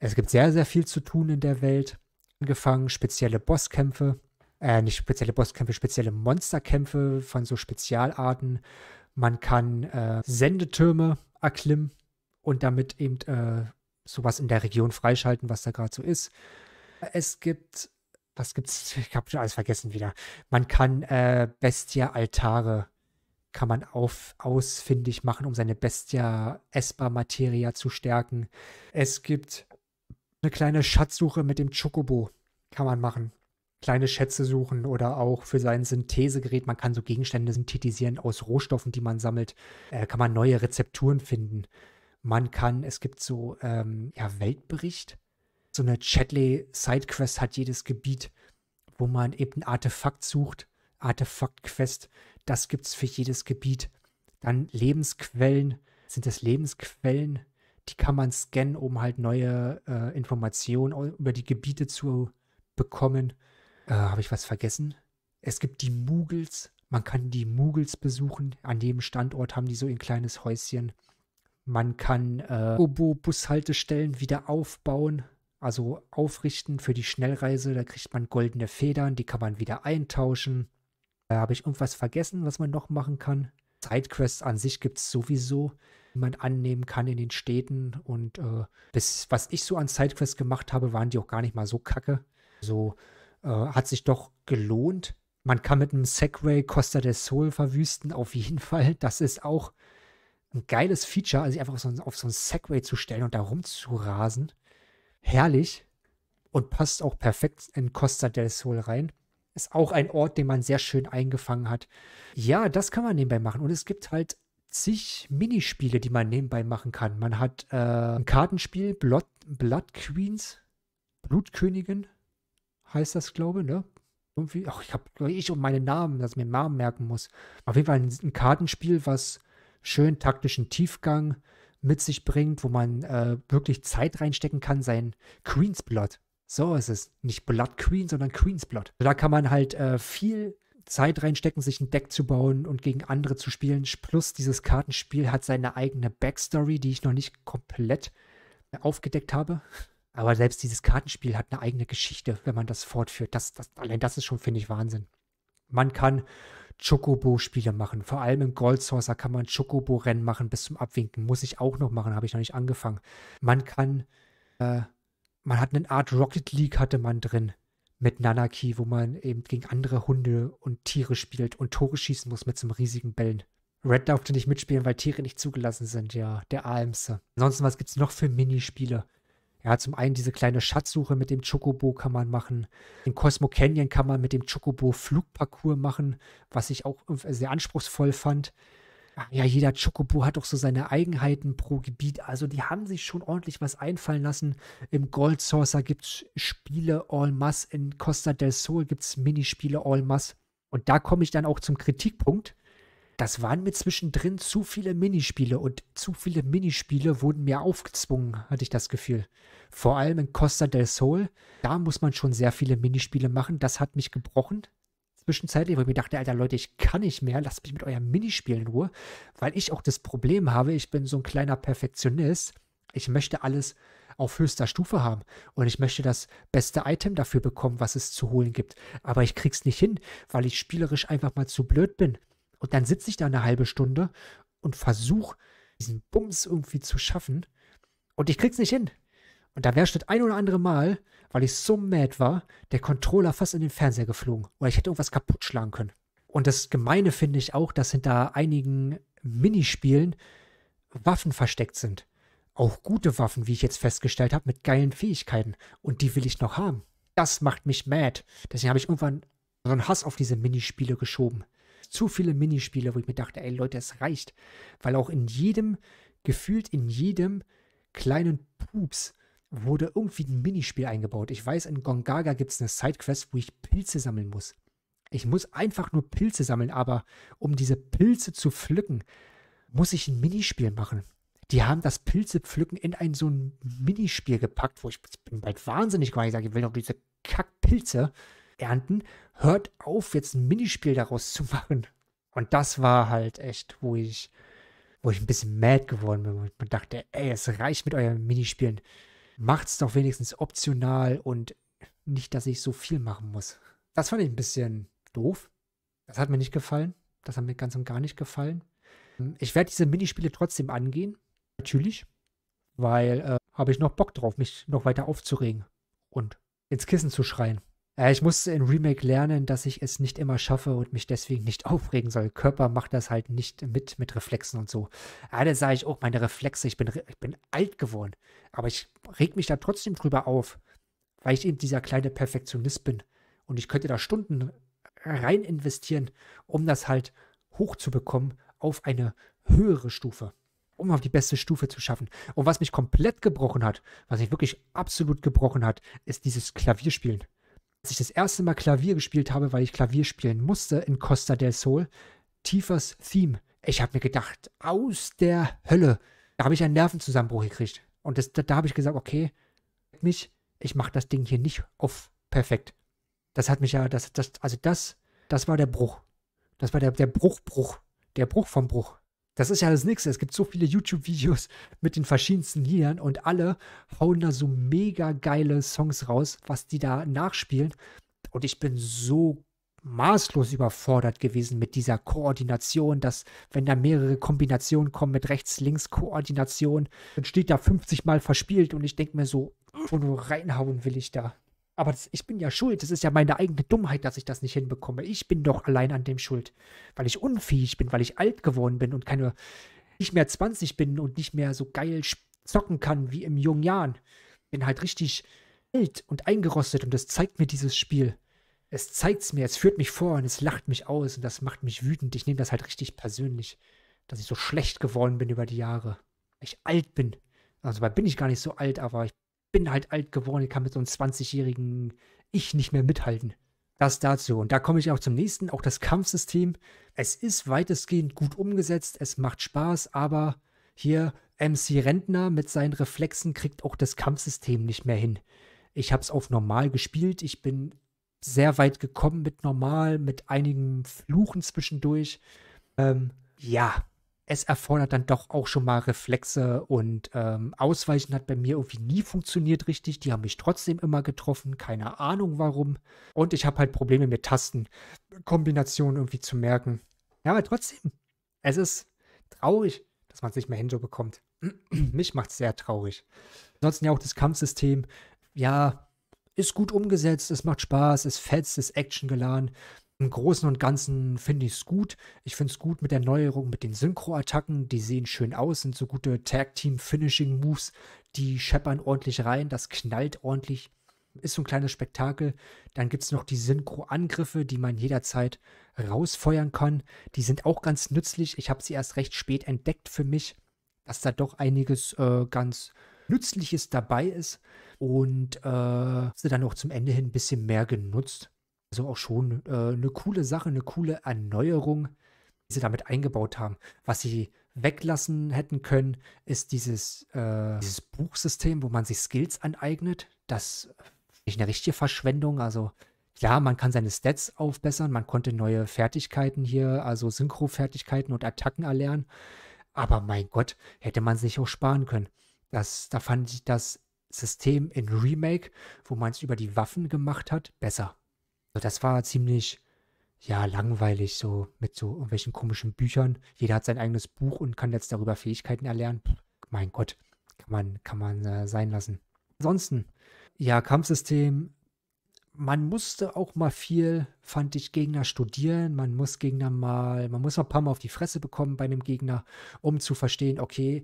Es gibt sehr, sehr viel zu tun in der Welt. Angefangen spezielle Bosskämpfe, äh, nicht spezielle Bosskämpfe, spezielle Monsterkämpfe von so Spezialarten. Man kann äh, Sendetürme erklimmen und damit eben äh, sowas in der Region freischalten, was da gerade so ist. Es gibt, was gibt's? Ich habe schon alles vergessen wieder. Man kann äh, Bestia-Altare kann man auf, ausfindig machen, um seine Bestia Esper Materia zu stärken. Es gibt eine kleine Schatzsuche mit dem Chocobo, kann man machen. Kleine Schätze suchen oder auch für sein Synthesegerät, man kann so Gegenstände synthetisieren aus Rohstoffen, die man sammelt, äh, kann man neue Rezepturen finden. Man kann, es gibt so, ähm, ja, Weltbericht. So eine Chatley-Sidequest hat jedes Gebiet, wo man eben ein Artefakt sucht Artefakt-Quest, das gibt es für jedes Gebiet. Dann Lebensquellen, sind das Lebensquellen? Die kann man scannen, um halt neue äh, Informationen über die Gebiete zu bekommen. Äh, Habe ich was vergessen? Es gibt die Mugels. Man kann die Mugels besuchen. An jedem Standort haben die so ein kleines Häuschen. Man kann äh, Obo-Bushaltestellen wieder aufbauen, also aufrichten für die Schnellreise. Da kriegt man goldene Federn, die kann man wieder eintauschen. Äh, habe ich irgendwas vergessen, was man noch machen kann? Sidequests an sich gibt es sowieso, die man annehmen kann in den Städten. Und äh, bis, was ich so an Sidequests gemacht habe, waren die auch gar nicht mal so kacke. So äh, hat sich doch gelohnt. Man kann mit einem Segway Costa del Sol verwüsten, auf jeden Fall. Das ist auch ein geiles Feature, also einfach auf so, auf so einen Segway zu stellen und da rumzurasen. Herrlich. Und passt auch perfekt in Costa del Sol rein. Ist auch ein Ort, den man sehr schön eingefangen hat. Ja, das kann man nebenbei machen. Und es gibt halt zig Minispiele, die man nebenbei machen kann. Man hat äh, ein Kartenspiel, Blood, Blood Queens, Blutkönigin heißt das, glaube ich, ne? Irgendwie, ach, ich habe ich um meinen Namen, dass ich mir den Namen merken muss. Auf jeden Fall ein, ein Kartenspiel, was schön taktischen Tiefgang mit sich bringt, wo man äh, wirklich Zeit reinstecken kann, sein Queens Blood so ist es. Nicht Blood Queen, sondern Queen's Blood. Also da kann man halt äh, viel Zeit reinstecken, sich ein Deck zu bauen und gegen andere zu spielen. Plus dieses Kartenspiel hat seine eigene Backstory, die ich noch nicht komplett aufgedeckt habe. Aber selbst dieses Kartenspiel hat eine eigene Geschichte, wenn man das fortführt. Das, das, allein das ist schon, finde ich, Wahnsinn. Man kann Chocobo-Spiele machen. Vor allem im Gold Saucer kann man Chocobo-Rennen machen bis zum Abwinken. Muss ich auch noch machen, habe ich noch nicht angefangen. Man kann äh, man hat eine Art Rocket League hatte man drin mit Nanaki, wo man eben gegen andere Hunde und Tiere spielt und Tore schießen muss mit so einem riesigen Bällen. Red durfte nicht mitspielen, weil Tiere nicht zugelassen sind, ja, der AMS. Ansonsten, was gibt's noch für Minispiele? Ja, zum einen diese kleine Schatzsuche mit dem Chocobo kann man machen. Den Cosmo Canyon kann man mit dem Chocobo Flugparcours machen, was ich auch sehr anspruchsvoll fand. Ah ja, jeder Chocobo hat auch so seine Eigenheiten pro Gebiet. Also die haben sich schon ordentlich was einfallen lassen. Im Gold Saucer gibt es Spiele All Mass, in Costa del Sol gibt es Minispiele All Mass. Und da komme ich dann auch zum Kritikpunkt. Das waren mir zwischendrin zu viele Minispiele und zu viele Minispiele wurden mir aufgezwungen, hatte ich das Gefühl. Vor allem in Costa del Sol, da muss man schon sehr viele Minispiele machen. Das hat mich gebrochen zwischenzeitlich, wo ich mir dachte, Alter Leute, ich kann nicht mehr, lasst mich mit eurem Minispiel in Ruhe, weil ich auch das Problem habe, ich bin so ein kleiner Perfektionist, ich möchte alles auf höchster Stufe haben und ich möchte das beste Item dafür bekommen, was es zu holen gibt, aber ich krieg's nicht hin, weil ich spielerisch einfach mal zu blöd bin. Und dann sitze ich da eine halbe Stunde und versuche, diesen Bums irgendwie zu schaffen. Und ich krieg's nicht hin. Und da wäre schon das ein oder andere Mal, weil ich so mad war, der Controller fast in den Fernseher geflogen. Oder ich hätte irgendwas kaputt schlagen können. Und das Gemeine finde ich auch, dass hinter einigen Minispielen Waffen versteckt sind. Auch gute Waffen, wie ich jetzt festgestellt habe, mit geilen Fähigkeiten. Und die will ich noch haben. Das macht mich mad. Deswegen habe ich irgendwann so einen Hass auf diese Minispiele geschoben. Zu viele Minispiele, wo ich mir dachte, ey Leute, es reicht. Weil auch in jedem, gefühlt in jedem kleinen Pups wurde irgendwie ein Minispiel eingebaut. Ich weiß, in Gongaga gibt es eine Sidequest, wo ich Pilze sammeln muss. Ich muss einfach nur Pilze sammeln, aber um diese Pilze zu pflücken, muss ich ein Minispiel machen. Die haben das Pilzepflücken in ein so ein Minispiel gepackt, wo ich, ich bin bald wahnsinnig geworden. Ich sage, ich will doch diese Kackpilze ernten. Hört auf, jetzt ein Minispiel daraus zu machen. Und das war halt echt, wo ich, wo ich ein bisschen mad geworden bin. Und dachte, ey, es reicht mit euren Minispielen macht es doch wenigstens optional und nicht, dass ich so viel machen muss. Das fand ich ein bisschen doof. Das hat mir nicht gefallen. Das hat mir ganz und gar nicht gefallen. Ich werde diese Minispiele trotzdem angehen. Natürlich. Weil äh, habe ich noch Bock drauf, mich noch weiter aufzuregen und ins Kissen zu schreien. Äh, ich musste in Remake lernen, dass ich es nicht immer schaffe und mich deswegen nicht aufregen soll. Körper macht das halt nicht mit, mit Reflexen und so. Ah, da sage ich auch, oh, meine Reflexe, ich bin, ich bin alt geworden. Aber ich reg mich da trotzdem drüber auf, weil ich eben dieser kleine Perfektionist bin. Und ich könnte da Stunden rein investieren, um das halt hochzubekommen auf eine höhere Stufe, um auf die beste Stufe zu schaffen. Und was mich komplett gebrochen hat, was mich wirklich absolut gebrochen hat, ist dieses Klavierspielen als ich das erste Mal Klavier gespielt habe, weil ich Klavier spielen musste in Costa del Sol, Tiefers Theme. Ich habe mir gedacht, aus der Hölle. Da habe ich einen Nervenzusammenbruch gekriegt. Und das, da, da habe ich gesagt, okay, mich, ich mache das Ding hier nicht auf perfekt. Das hat mich ja, das, das, also das, das war der Bruch. Das war der, der Bruch, Bruch. Der Bruch vom Bruch. Das ist ja das Nächste. Es gibt so viele YouTube-Videos mit den verschiedensten Liedern und alle hauen da so mega geile Songs raus, was die da nachspielen. Und ich bin so maßlos überfordert gewesen mit dieser Koordination, dass wenn da mehrere Kombinationen kommen mit Rechts-Links-Koordination, dann steht da 50 Mal verspielt und ich denke mir so, wo nur reinhauen will ich da. Aber das, ich bin ja schuld. Das ist ja meine eigene Dummheit, dass ich das nicht hinbekomme. Ich bin doch allein an dem schuld. Weil ich unfähig bin, weil ich alt geworden bin und keine, nicht mehr 20 bin und nicht mehr so geil zocken kann wie im jungen Jahren. Bin halt richtig alt und eingerostet und das zeigt mir dieses Spiel. Es zeigt's mir, es führt mich vor und es lacht mich aus und das macht mich wütend. Ich nehme das halt richtig persönlich, dass ich so schlecht geworden bin über die Jahre. Ich alt bin. Also dabei bin ich gar nicht so alt, aber ich bin halt alt geworden, ich kann mit so einem 20-jährigen Ich nicht mehr mithalten. Das dazu. Und da komme ich auch zum nächsten, auch das Kampfsystem. Es ist weitestgehend gut umgesetzt, es macht Spaß, aber hier MC Rentner mit seinen Reflexen kriegt auch das Kampfsystem nicht mehr hin. Ich habe es auf normal gespielt, ich bin sehr weit gekommen mit normal, mit einigen Fluchen zwischendurch. Ähm, ja, es erfordert dann doch auch schon mal Reflexe und ähm, Ausweichen hat bei mir irgendwie nie funktioniert richtig. Die haben mich trotzdem immer getroffen, keine Ahnung warum. Und ich habe halt Probleme mit Tastenkombinationen irgendwie zu merken. Ja, aber trotzdem, es ist traurig, dass man es nicht mehr hinbekommt. mich macht es sehr traurig. Ansonsten ja auch das Kampfsystem, ja, ist gut umgesetzt, es macht Spaß, es fetzt, es ist actiongeladen. Im Großen und Ganzen finde ich es gut. Ich finde es gut mit der Neuerung, mit den Synchro-Attacken. Die sehen schön aus, sind so gute Tag-Team-Finishing-Moves. Die scheppern ordentlich rein, das knallt ordentlich. Ist so ein kleines Spektakel. Dann gibt es noch die Synchro-Angriffe, die man jederzeit rausfeuern kann. Die sind auch ganz nützlich. Ich habe sie erst recht spät entdeckt für mich, dass da doch einiges äh, ganz Nützliches dabei ist und äh, sie dann auch zum Ende hin ein bisschen mehr genutzt also auch schon äh, eine coole Sache, eine coole Erneuerung, die sie damit eingebaut haben. Was sie weglassen hätten können, ist dieses, äh, dieses mhm. Buchsystem, wo man sich Skills aneignet. Das ist eine richtige Verschwendung. Also klar, man kann seine Stats aufbessern, man konnte neue Fertigkeiten hier, also Synchro-Fertigkeiten und Attacken erlernen. Aber mein Gott, hätte man es nicht auch sparen können. Das, da fand ich das System in Remake, wo man es über die Waffen gemacht hat, besser. So, also das war ziemlich, ja, langweilig, so mit so irgendwelchen komischen Büchern. Jeder hat sein eigenes Buch und kann jetzt darüber Fähigkeiten erlernen. Mein Gott, kann man, kann man äh, sein lassen. Ansonsten, ja, Kampfsystem. Man musste auch mal viel, fand ich, Gegner studieren. Man muss Gegner mal, man muss mal ein paar Mal auf die Fresse bekommen bei einem Gegner, um zu verstehen, okay,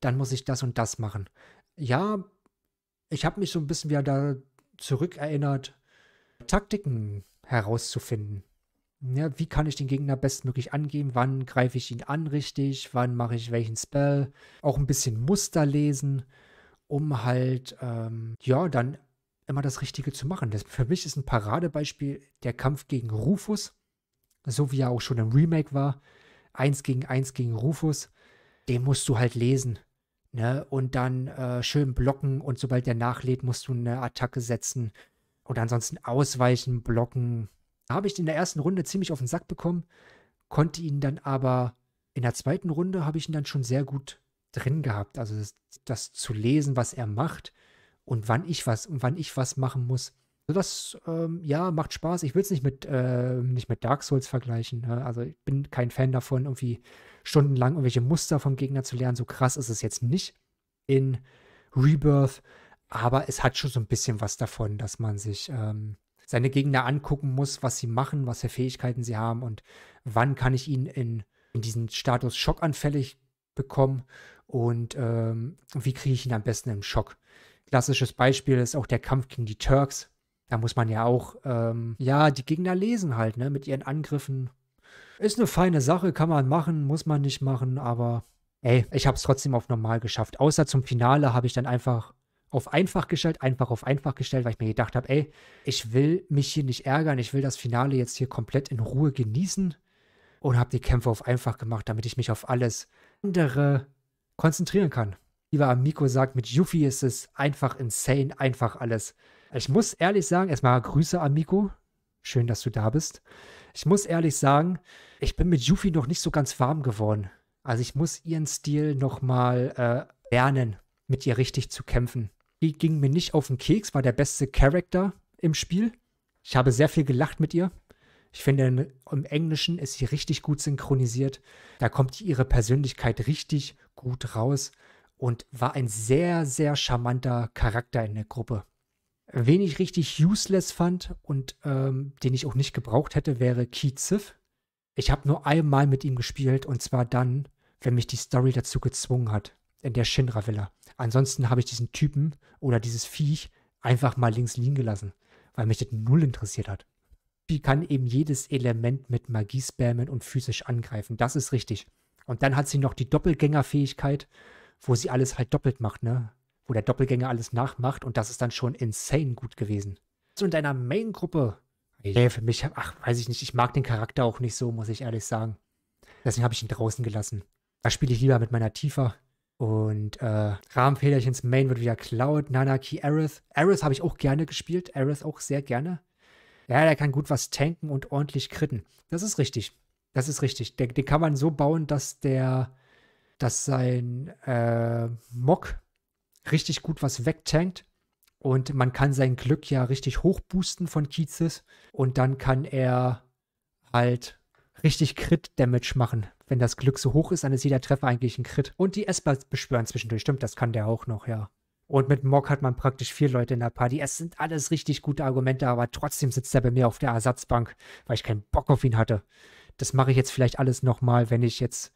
dann muss ich das und das machen. Ja, ich habe mich so ein bisschen wieder da zurückerinnert Taktiken herauszufinden. Ja, wie kann ich den Gegner bestmöglich angehen? Wann greife ich ihn an richtig? Wann mache ich welchen Spell? Auch ein bisschen Muster lesen, um halt, ähm, ja, dann immer das Richtige zu machen. Das für mich ist ein Paradebeispiel der Kampf gegen Rufus, so wie er auch schon im Remake war. Eins gegen eins gegen Rufus. Den musst du halt lesen. Ne? Und dann äh, schön blocken und sobald der nachlädt, musst du eine Attacke setzen oder ansonsten ausweichen, blocken. Da habe ich ihn in der ersten Runde ziemlich auf den Sack bekommen, konnte ihn dann aber in der zweiten Runde habe ich ihn dann schon sehr gut drin gehabt. Also das, das zu lesen, was er macht und wann ich was und wann ich was machen muss. Also das, ähm, ja, macht Spaß. Ich will es nicht mit, äh, nicht mit Dark Souls vergleichen. Ne? Also ich bin kein Fan davon, irgendwie stundenlang irgendwelche Muster vom Gegner zu lernen. So krass ist es jetzt nicht in Rebirth. Aber es hat schon so ein bisschen was davon, dass man sich ähm, seine Gegner angucken muss, was sie machen, was für Fähigkeiten sie haben und wann kann ich ihn in, in diesen Status schockanfällig bekommen und ähm, wie kriege ich ihn am besten im Schock. Klassisches Beispiel ist auch der Kampf gegen die Turks. Da muss man ja auch, ähm, ja, die Gegner lesen halt, ne, mit ihren Angriffen. Ist eine feine Sache, kann man machen, muss man nicht machen, aber ey, ich habe es trotzdem auf normal geschafft. Außer zum Finale habe ich dann einfach auf einfach gestellt, einfach auf einfach gestellt, weil ich mir gedacht habe, ey, ich will mich hier nicht ärgern, ich will das Finale jetzt hier komplett in Ruhe genießen und habe die Kämpfe auf einfach gemacht, damit ich mich auf alles andere konzentrieren kann. Lieber Amiko sagt, mit Yuffie ist es einfach insane, einfach alles. Ich muss ehrlich sagen, erstmal Grüße Amiko. schön, dass du da bist. Ich muss ehrlich sagen, ich bin mit Yuffie noch nicht so ganz warm geworden. Also ich muss ihren Stil nochmal äh, lernen, mit ihr richtig zu kämpfen. Die ging mir nicht auf den Keks, war der beste Charakter im Spiel. Ich habe sehr viel gelacht mit ihr. Ich finde, im Englischen ist sie richtig gut synchronisiert. Da kommt ihre Persönlichkeit richtig gut raus und war ein sehr, sehr charmanter Charakter in der Gruppe. Wen ich richtig useless fand und ähm, den ich auch nicht gebraucht hätte, wäre Keith Ziff. Ich habe nur einmal mit ihm gespielt und zwar dann, wenn mich die Story dazu gezwungen hat in der Shinra-Villa. Ansonsten habe ich diesen Typen oder dieses Viech einfach mal links liegen gelassen, weil mich das null interessiert hat. Die kann eben jedes Element mit Magie spammen und physisch angreifen. Das ist richtig. Und dann hat sie noch die Doppelgängerfähigkeit, wo sie alles halt doppelt macht, ne? Wo der Doppelgänger alles nachmacht und das ist dann schon insane gut gewesen. So in deiner Main-Gruppe. Nee, für mich, ach, weiß ich nicht, ich mag den Charakter auch nicht so, muss ich ehrlich sagen. Deswegen habe ich ihn draußen gelassen. Da spiele ich lieber mit meiner Tiefer. Und äh, Rahmenfederchens Main wird wieder Cloud, Nanaki, Aerith. Aerith habe ich auch gerne gespielt. Aerith auch sehr gerne. Ja, der kann gut was tanken und ordentlich kritten. Das ist richtig. Das ist richtig. Den, den kann man so bauen, dass der, dass sein äh, Mock richtig gut was wegtankt. Und man kann sein Glück ja richtig hochboosten von Kiezis. Und dann kann er halt richtig Crit-Damage machen. Wenn das Glück so hoch ist, dann ist jeder Treffer eigentlich ein Crit. Und die Esper beschwören zwischendurch. Stimmt, das kann der auch noch, ja. Und mit Mock hat man praktisch vier Leute in der Party. Es sind alles richtig gute Argumente, aber trotzdem sitzt er bei mir auf der Ersatzbank, weil ich keinen Bock auf ihn hatte. Das mache ich jetzt vielleicht alles nochmal, wenn ich jetzt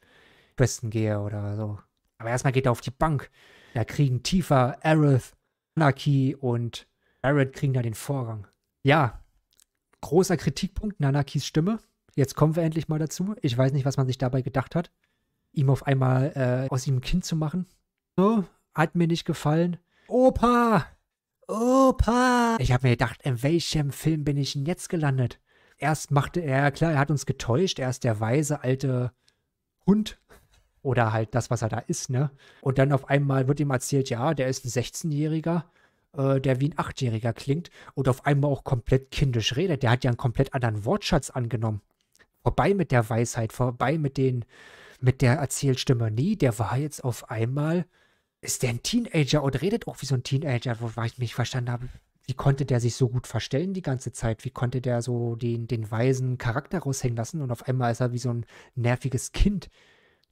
Questen gehe oder so. Aber erstmal geht er auf die Bank. Da kriegen Tifa, Aerith, Anarchy und Barrett kriegen da den Vorrang. Ja, großer Kritikpunkt, Nanakis Stimme. Jetzt kommen wir endlich mal dazu. Ich weiß nicht, was man sich dabei gedacht hat, ihm auf einmal äh, aus ihm ein Kind zu machen. So, hat mir nicht gefallen. Opa! Opa! Ich habe mir gedacht, in welchem Film bin ich denn jetzt gelandet? Erst machte er, klar, er hat uns getäuscht, er ist der weise alte Hund oder halt das, was er da ist, ne? Und dann auf einmal wird ihm erzählt, ja, der ist ein 16-Jähriger, äh, der wie ein 8-Jähriger klingt und auf einmal auch komplett kindisch redet. Der hat ja einen komplett anderen Wortschatz angenommen. Vorbei mit der Weisheit, vorbei mit den, mit der Erzählstimme. Nee, der war jetzt auf einmal, ist der ein Teenager und redet auch wie so ein Teenager, wo ich mich verstanden habe. Wie konnte der sich so gut verstellen die ganze Zeit? Wie konnte der so den, den weisen Charakter raushängen lassen? Und auf einmal ist er wie so ein nerviges Kind,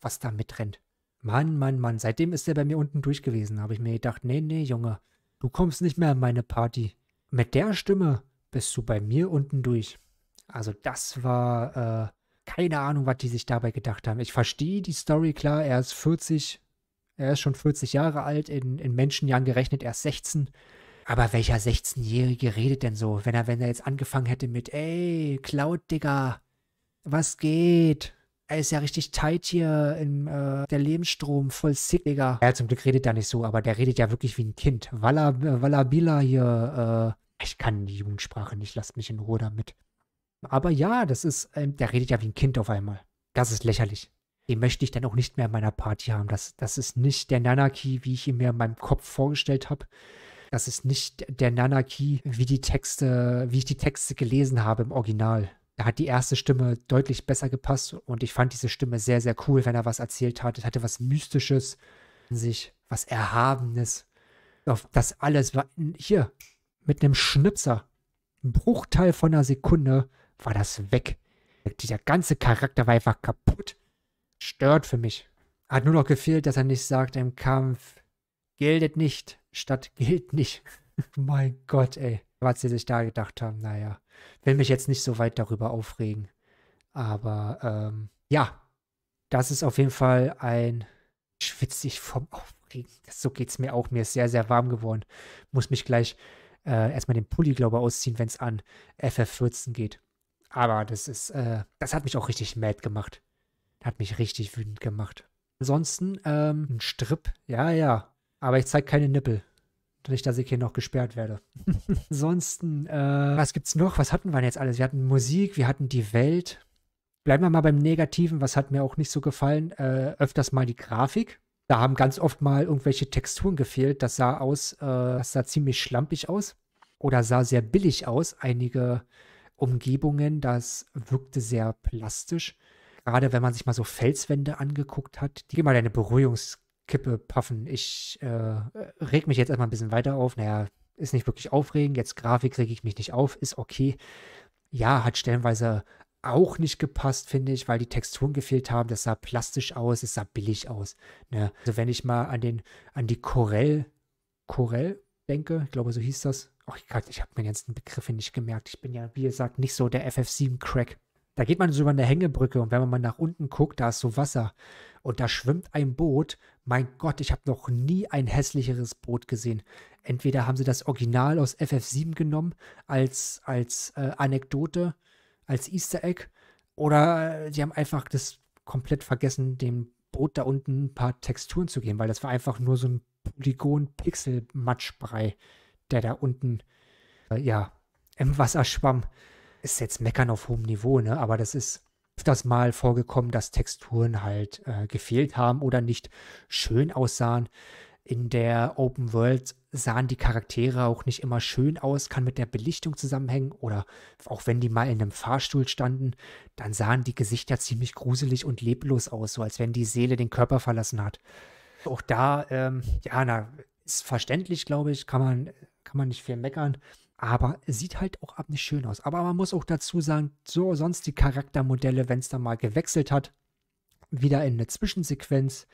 was da mitrennt. Mann, Mann, Mann, seitdem ist er bei mir unten durch gewesen. Habe ich mir gedacht, nee, nee, Junge, du kommst nicht mehr an meine Party. Mit der Stimme bist du bei mir unten durch. Also das war, äh, keine Ahnung, was die sich dabei gedacht haben. Ich verstehe die Story klar, er ist 40, er ist schon 40 Jahre alt, in, in Menschenjahren gerechnet Er ist 16. Aber welcher 16-Jährige redet denn so, wenn er, wenn er jetzt angefangen hätte mit, ey, Cloud, Digga, was geht? Er ist ja richtig tight hier im äh, der Lebensstrom, voll sick, Digga. Ja, zum Glück redet er nicht so, aber der redet ja wirklich wie ein Kind. Walla, äh, Walla Bila hier, äh, ich kann die Jugendsprache nicht, lasst mich in Ruhe damit. Aber ja, das ist, ähm, der redet ja wie ein Kind auf einmal. Das ist lächerlich. Den möchte ich dann auch nicht mehr in meiner Party haben. Das, das ist nicht der Nanaki, wie ich ihn mir in meinem Kopf vorgestellt habe. Das ist nicht der Nanaki, wie die Texte, wie ich die Texte gelesen habe im Original. Da hat die erste Stimme deutlich besser gepasst und ich fand diese Stimme sehr, sehr cool, wenn er was erzählt hat. Es hatte was Mystisches in sich, was Erhabenes. Das alles war hier mit einem Schnipsel, ein Bruchteil von einer Sekunde, war das weg. Dieser ganze Charakter war einfach kaputt. Stört für mich. Hat nur noch gefehlt, dass er nicht sagt im Kampf, geldet nicht, statt gilt nicht. mein Gott, ey. Was sie sich da gedacht haben, naja. Will mich jetzt nicht so weit darüber aufregen. Aber ähm, ja, das ist auf jeden Fall ein schwitzig vom Aufregen. So geht's mir auch. Mir ist sehr, sehr warm geworden. Muss mich gleich äh, erstmal den Pulli, glaube ich, ausziehen, wenn es an FF14 geht. Aber das ist, äh, das hat mich auch richtig mad gemacht. Hat mich richtig wütend gemacht. Ansonsten, ähm, ein Strip. Ja, ja. Aber ich zeige keine Nippel. Nicht, dass ich hier noch gesperrt werde. Ansonsten, äh, was gibt's noch? Was hatten wir denn jetzt alles? Wir hatten Musik, wir hatten die Welt. Bleiben wir mal beim Negativen, was hat mir auch nicht so gefallen. Äh, öfters mal die Grafik. Da haben ganz oft mal irgendwelche Texturen gefehlt. Das sah aus, äh, das sah ziemlich schlampig aus. Oder sah sehr billig aus. Einige Umgebungen. Das wirkte sehr plastisch. Gerade wenn man sich mal so Felswände angeguckt hat. Die mal deine Beruhigungskippe puffen. Ich äh, reg mich jetzt erstmal ein bisschen weiter auf. Naja, ist nicht wirklich aufregend. Jetzt Grafik reg ich mich nicht auf. Ist okay. Ja, hat stellenweise auch nicht gepasst, finde ich, weil die Texturen gefehlt haben. Das sah plastisch aus, es sah billig aus. Ne? Also wenn ich mal an den, an die Corel, Corel denke, ich glaube, so hieß das, Oh Gott, ich habe mir ganzen Begriff nicht gemerkt. Ich bin ja, wie gesagt, nicht so der FF7-Crack. Da geht man so über eine Hängebrücke und wenn man mal nach unten guckt, da ist so Wasser. Und da schwimmt ein Boot. Mein Gott, ich habe noch nie ein hässlicheres Boot gesehen. Entweder haben sie das Original aus FF7 genommen als, als äh, Anekdote, als Easter Egg, oder äh, sie haben einfach das komplett vergessen, dem Boot da unten ein paar Texturen zu geben, weil das war einfach nur so ein Polygon-Pixel-Matschbrei der da unten, äh, ja, im Wasser schwamm. Ist jetzt meckern auf hohem Niveau, ne? Aber das ist öfters mal vorgekommen, dass Texturen halt äh, gefehlt haben oder nicht schön aussahen. In der Open World sahen die Charaktere auch nicht immer schön aus, kann mit der Belichtung zusammenhängen oder auch wenn die mal in einem Fahrstuhl standen, dann sahen die Gesichter ziemlich gruselig und leblos aus, so als wenn die Seele den Körper verlassen hat. Auch da, ähm, ja, na, ist verständlich, glaube ich, kann man kann man nicht viel meckern. Aber sieht halt auch ab nicht schön aus. Aber man muss auch dazu sagen, so sonst die Charaktermodelle, wenn es dann mal gewechselt hat, wieder in eine Zwischensequenz,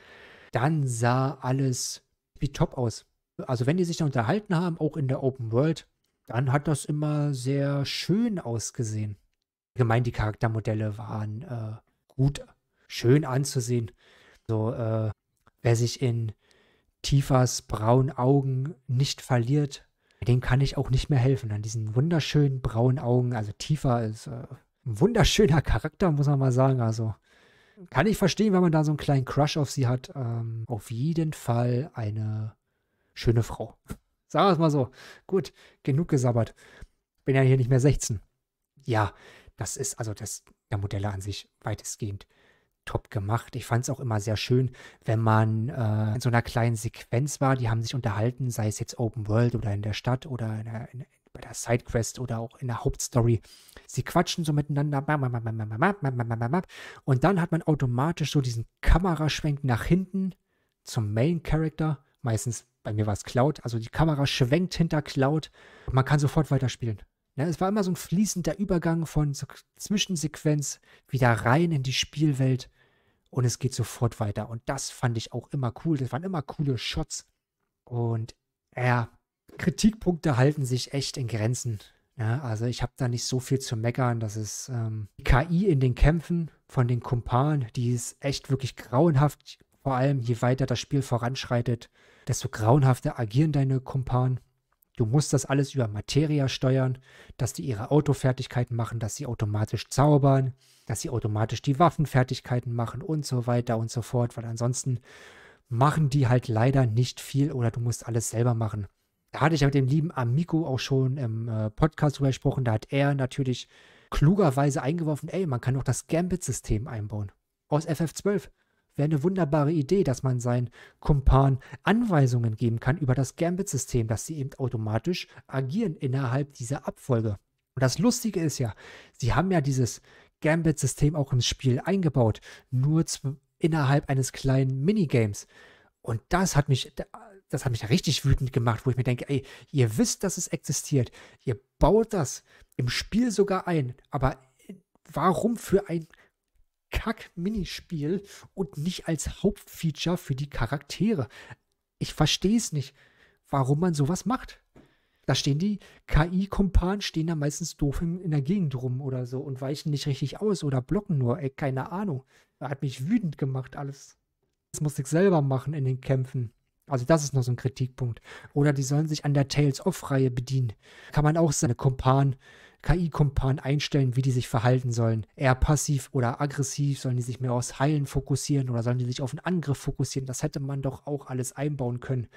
dann sah alles wie top aus. Also wenn die sich dann unterhalten haben, auch in der Open World, dann hat das immer sehr schön ausgesehen. Allgemein die Charaktermodelle waren äh, gut, schön anzusehen. So, äh, wer sich in Tifas braunen Augen nicht verliert, dem kann ich auch nicht mehr helfen. An diesen wunderschönen braunen Augen, also tiefer ist äh, ein wunderschöner Charakter, muss man mal sagen. Also kann ich verstehen, wenn man da so einen kleinen Crush auf sie hat. Ähm, auf jeden Fall eine schöne Frau. Sagen wir es mal so. Gut, genug gesabbert. Bin ja hier nicht mehr 16. Ja, das ist also das der Modelle an sich weitestgehend top gemacht. Ich fand es auch immer sehr schön, wenn man äh, in so einer kleinen Sequenz war, die haben sich unterhalten, sei es jetzt Open World oder in der Stadt oder in der, in, bei der Sidequest oder auch in der Hauptstory. Sie quatschen so miteinander. Und dann hat man automatisch so diesen Kameraschwenk nach hinten zum Main Character. Meistens, bei mir war es Cloud, also die Kamera schwenkt hinter Cloud. Man kann sofort weiterspielen. Ne, es war immer so ein fließender Übergang von Zwischensequenz wieder rein in die Spielwelt und es geht sofort weiter. Und das fand ich auch immer cool. Das waren immer coole Shots. Und ja, Kritikpunkte halten sich echt in Grenzen. Ja, also ich habe da nicht so viel zu meckern. Das ist ähm, die KI in den Kämpfen von den Kumpanen, die ist echt wirklich grauenhaft. Vor allem, je weiter das Spiel voranschreitet, desto grauenhafter agieren deine Kumpanen. Du musst das alles über Materia steuern, dass die ihre Autofertigkeiten machen, dass sie automatisch zaubern, dass sie automatisch die Waffenfertigkeiten machen und so weiter und so fort, weil ansonsten machen die halt leider nicht viel oder du musst alles selber machen. Da hatte ich ja mit dem lieben Amico auch schon im äh, Podcast drüber gesprochen, da hat er natürlich klugerweise eingeworfen, ey, man kann doch das Gambit-System einbauen aus FF12 wäre eine wunderbare Idee, dass man seinen Kumpan Anweisungen geben kann über das Gambit-System, dass sie eben automatisch agieren innerhalb dieser Abfolge. Und das Lustige ist ja, sie haben ja dieses Gambit-System auch ins Spiel eingebaut, nur innerhalb eines kleinen Minigames. Und das hat mich, das hat mich richtig wütend gemacht, wo ich mir denke, ey, ihr wisst, dass es existiert, ihr baut das im Spiel sogar ein, aber äh, warum für ein Kack-Minispiel und nicht als Hauptfeature für die Charaktere. Ich verstehe es nicht, warum man sowas macht. Da stehen die KI-Kompanen, stehen da meistens doof in, in, der Gegend rum oder so und weichen nicht richtig aus oder blocken nur. Ey, keine Ahnung. Hat mich wütend gemacht alles. Das musste ich selber machen in den Kämpfen. Also das ist noch so ein Kritikpunkt. Oder die sollen sich an der Tales-of-Reihe bedienen. Kann man auch seine Kompanen KI-Kumpan einstellen, wie die sich verhalten sollen. Eher passiv oder aggressiv, sollen die sich mehr aufs Heilen fokussieren oder sollen die sich auf einen Angriff fokussieren? Das hätte man doch auch alles einbauen können.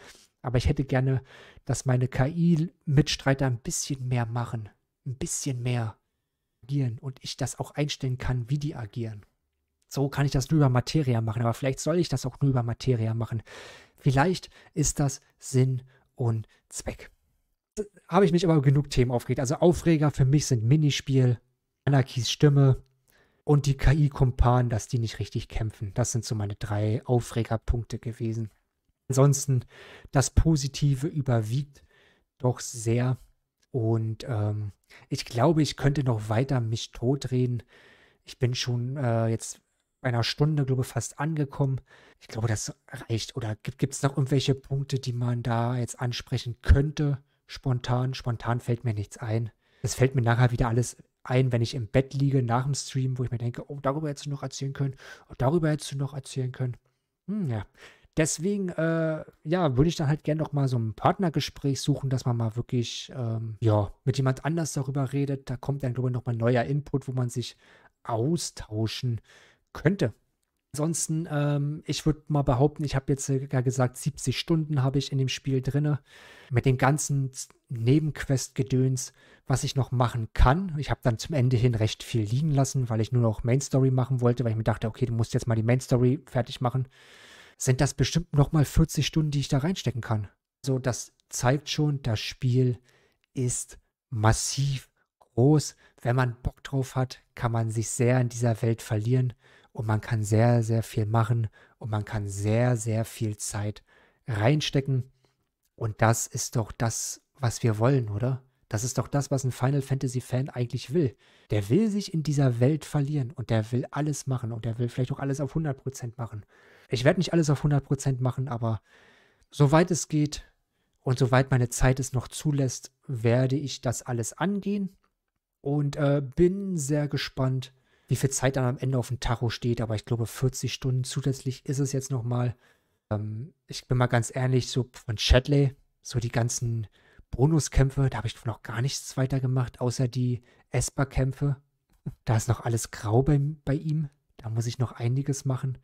Aber ich hätte gerne, dass meine KI-Mitstreiter ein bisschen mehr machen, ein bisschen mehr agieren und ich das auch einstellen kann, wie die agieren. So kann ich das nur über Materia machen, aber vielleicht soll ich das auch nur über Materia machen. Vielleicht ist das Sinn und Zweck habe ich mich aber genug Themen aufgeregt. Also Aufreger für mich sind Minispiel, Anarchies Stimme und die KI-Kumpanen, dass die nicht richtig kämpfen. Das sind so meine drei Aufregerpunkte gewesen. Ansonsten, das Positive überwiegt doch sehr. Und ähm, ich glaube, ich könnte noch weiter mich totreden. Ich bin schon äh, jetzt bei einer Stunde, glaube ich, fast angekommen. Ich glaube, das reicht. Oder gibt es noch irgendwelche Punkte, die man da jetzt ansprechen könnte? spontan. Spontan fällt mir nichts ein. Es fällt mir nachher wieder alles ein, wenn ich im Bett liege nach dem Stream, wo ich mir denke, oh, darüber hättest du noch erzählen können, oh, darüber hättest du noch erzählen können. Hm, ja. Deswegen, äh, ja, würde ich dann halt gerne noch mal so ein Partnergespräch suchen, dass man mal wirklich, ähm, ja, mit jemand anders darüber redet. Da kommt dann, glaube ich, noch mal neuer Input, wo man sich austauschen könnte. Ansonsten, ähm, ich würde mal behaupten, ich habe jetzt ja gesagt, 70 Stunden habe ich in dem Spiel drin. Mit dem ganzen Nebenquest-Gedöns, was ich noch machen kann. Ich habe dann zum Ende hin recht viel liegen lassen, weil ich nur noch Main Story machen wollte, weil ich mir dachte, okay, du musst jetzt mal die Main Story fertig machen. Sind das bestimmt nochmal 40 Stunden, die ich da reinstecken kann. So, das zeigt schon, das Spiel ist massiv groß. Wenn man Bock drauf hat, kann man sich sehr in dieser Welt verlieren und man kann sehr, sehr viel machen und man kann sehr, sehr viel Zeit reinstecken. Und das ist doch das, was wir wollen, oder? Das ist doch das, was ein Final Fantasy Fan eigentlich will. Der will sich in dieser Welt verlieren und der will alles machen und der will vielleicht auch alles auf 100% machen. Ich werde nicht alles auf 100% machen, aber soweit es geht und soweit meine Zeit es noch zulässt, werde ich das alles angehen und äh, bin sehr gespannt, wie viel Zeit dann am Ende auf dem Tacho steht, aber ich glaube, 40 Stunden zusätzlich ist es jetzt nochmal. Ähm, ich bin mal ganz ehrlich, so von Chatley, so die ganzen Bonuskämpfe, da habe ich noch gar nichts weiter gemacht, außer die Esper-Kämpfe. Da ist noch alles grau bei, bei ihm. Da muss ich noch einiges machen.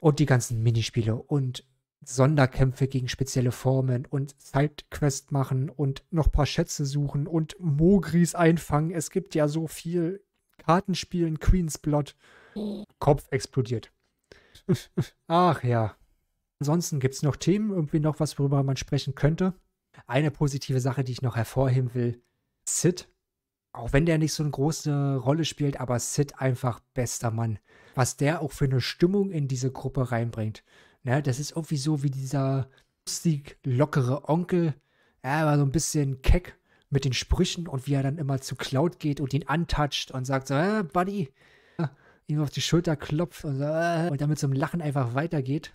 Und die ganzen Minispiele und Sonderkämpfe gegen spezielle Formen und Sidequest machen und noch ein paar Schätze suchen und Mogris einfangen. Es gibt ja so viel. Kartenspielen, Queen's Blood, Kopf explodiert. Ach ja. Ansonsten gibt es noch Themen, irgendwie noch was, worüber man sprechen könnte. Eine positive Sache, die ich noch hervorheben will, Sid. Auch wenn der nicht so eine große Rolle spielt, aber Sid einfach bester Mann. Was der auch für eine Stimmung in diese Gruppe reinbringt. Ne, das ist irgendwie so wie dieser lustig lockere Onkel. Er war so ein bisschen keck, mit den Sprüchen und wie er dann immer zu Cloud geht und ihn antatscht und sagt so, äh, Buddy, ah, ihm auf die Schulter klopft und, so, äh, und dann mit so einem Lachen einfach weitergeht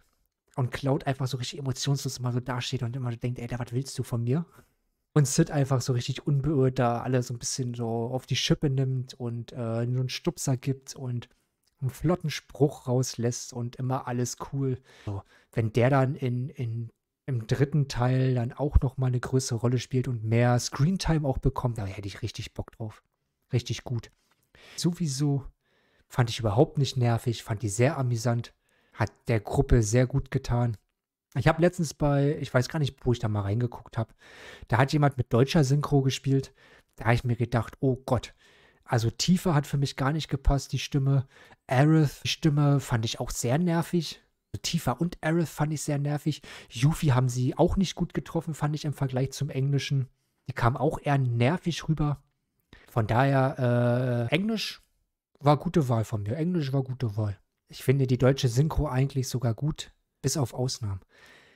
und Cloud einfach so richtig emotionslos immer so dasteht und immer denkt, ey, was willst du von mir? Und Sid einfach so richtig unbeirrt da alle so ein bisschen so auf die Schippe nimmt und äh, nur einen Stupser gibt und einen flotten Spruch rauslässt und immer alles cool. So, wenn der dann in, in im dritten Teil dann auch nochmal eine größere Rolle spielt und mehr Screentime auch bekommt. Da hätte ich richtig Bock drauf. Richtig gut. Sowieso fand ich überhaupt nicht nervig, fand die sehr amüsant, hat der Gruppe sehr gut getan. Ich habe letztens bei, ich weiß gar nicht, wo ich da mal reingeguckt habe, da hat jemand mit deutscher Synchro gespielt. Da habe ich mir gedacht, oh Gott, also Tiefe hat für mich gar nicht gepasst, die Stimme. Aerith, die Stimme fand ich auch sehr nervig. Tifa und Aerith fand ich sehr nervig. Yuffie haben sie auch nicht gut getroffen, fand ich im Vergleich zum Englischen. Die kam auch eher nervig rüber. Von daher, äh, Englisch war gute Wahl von mir. Englisch war gute Wahl. Ich finde die deutsche Synchro eigentlich sogar gut, bis auf Ausnahmen.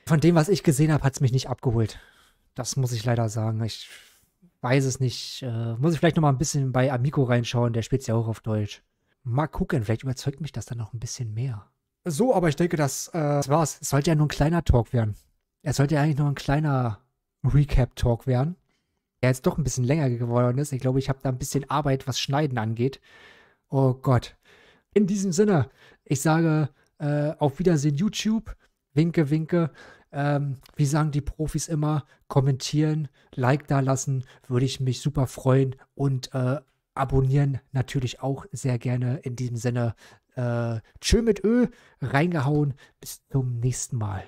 Von dem, was ich gesehen habe, hat es mich nicht abgeholt. Das muss ich leider sagen. Ich weiß es nicht. Äh, muss ich vielleicht noch mal ein bisschen bei Amico reinschauen, der spielt ja auch auf Deutsch. Mal gucken, vielleicht überzeugt mich das dann noch ein bisschen mehr. So, aber ich denke, das, äh, das war's. Es sollte ja nur ein kleiner Talk werden. Es sollte ja eigentlich nur ein kleiner Recap-Talk werden. Der jetzt doch ein bisschen länger geworden ist. Ich glaube, ich habe da ein bisschen Arbeit, was Schneiden angeht. Oh Gott. In diesem Sinne, ich sage äh, auf Wiedersehen YouTube. Winke, winke. Ähm, wie sagen die Profis immer, kommentieren, Like da lassen, würde ich mich super freuen und äh, abonnieren natürlich auch sehr gerne. In diesem Sinne, äh, tschö mit Ö reingehauen. Bis zum nächsten Mal.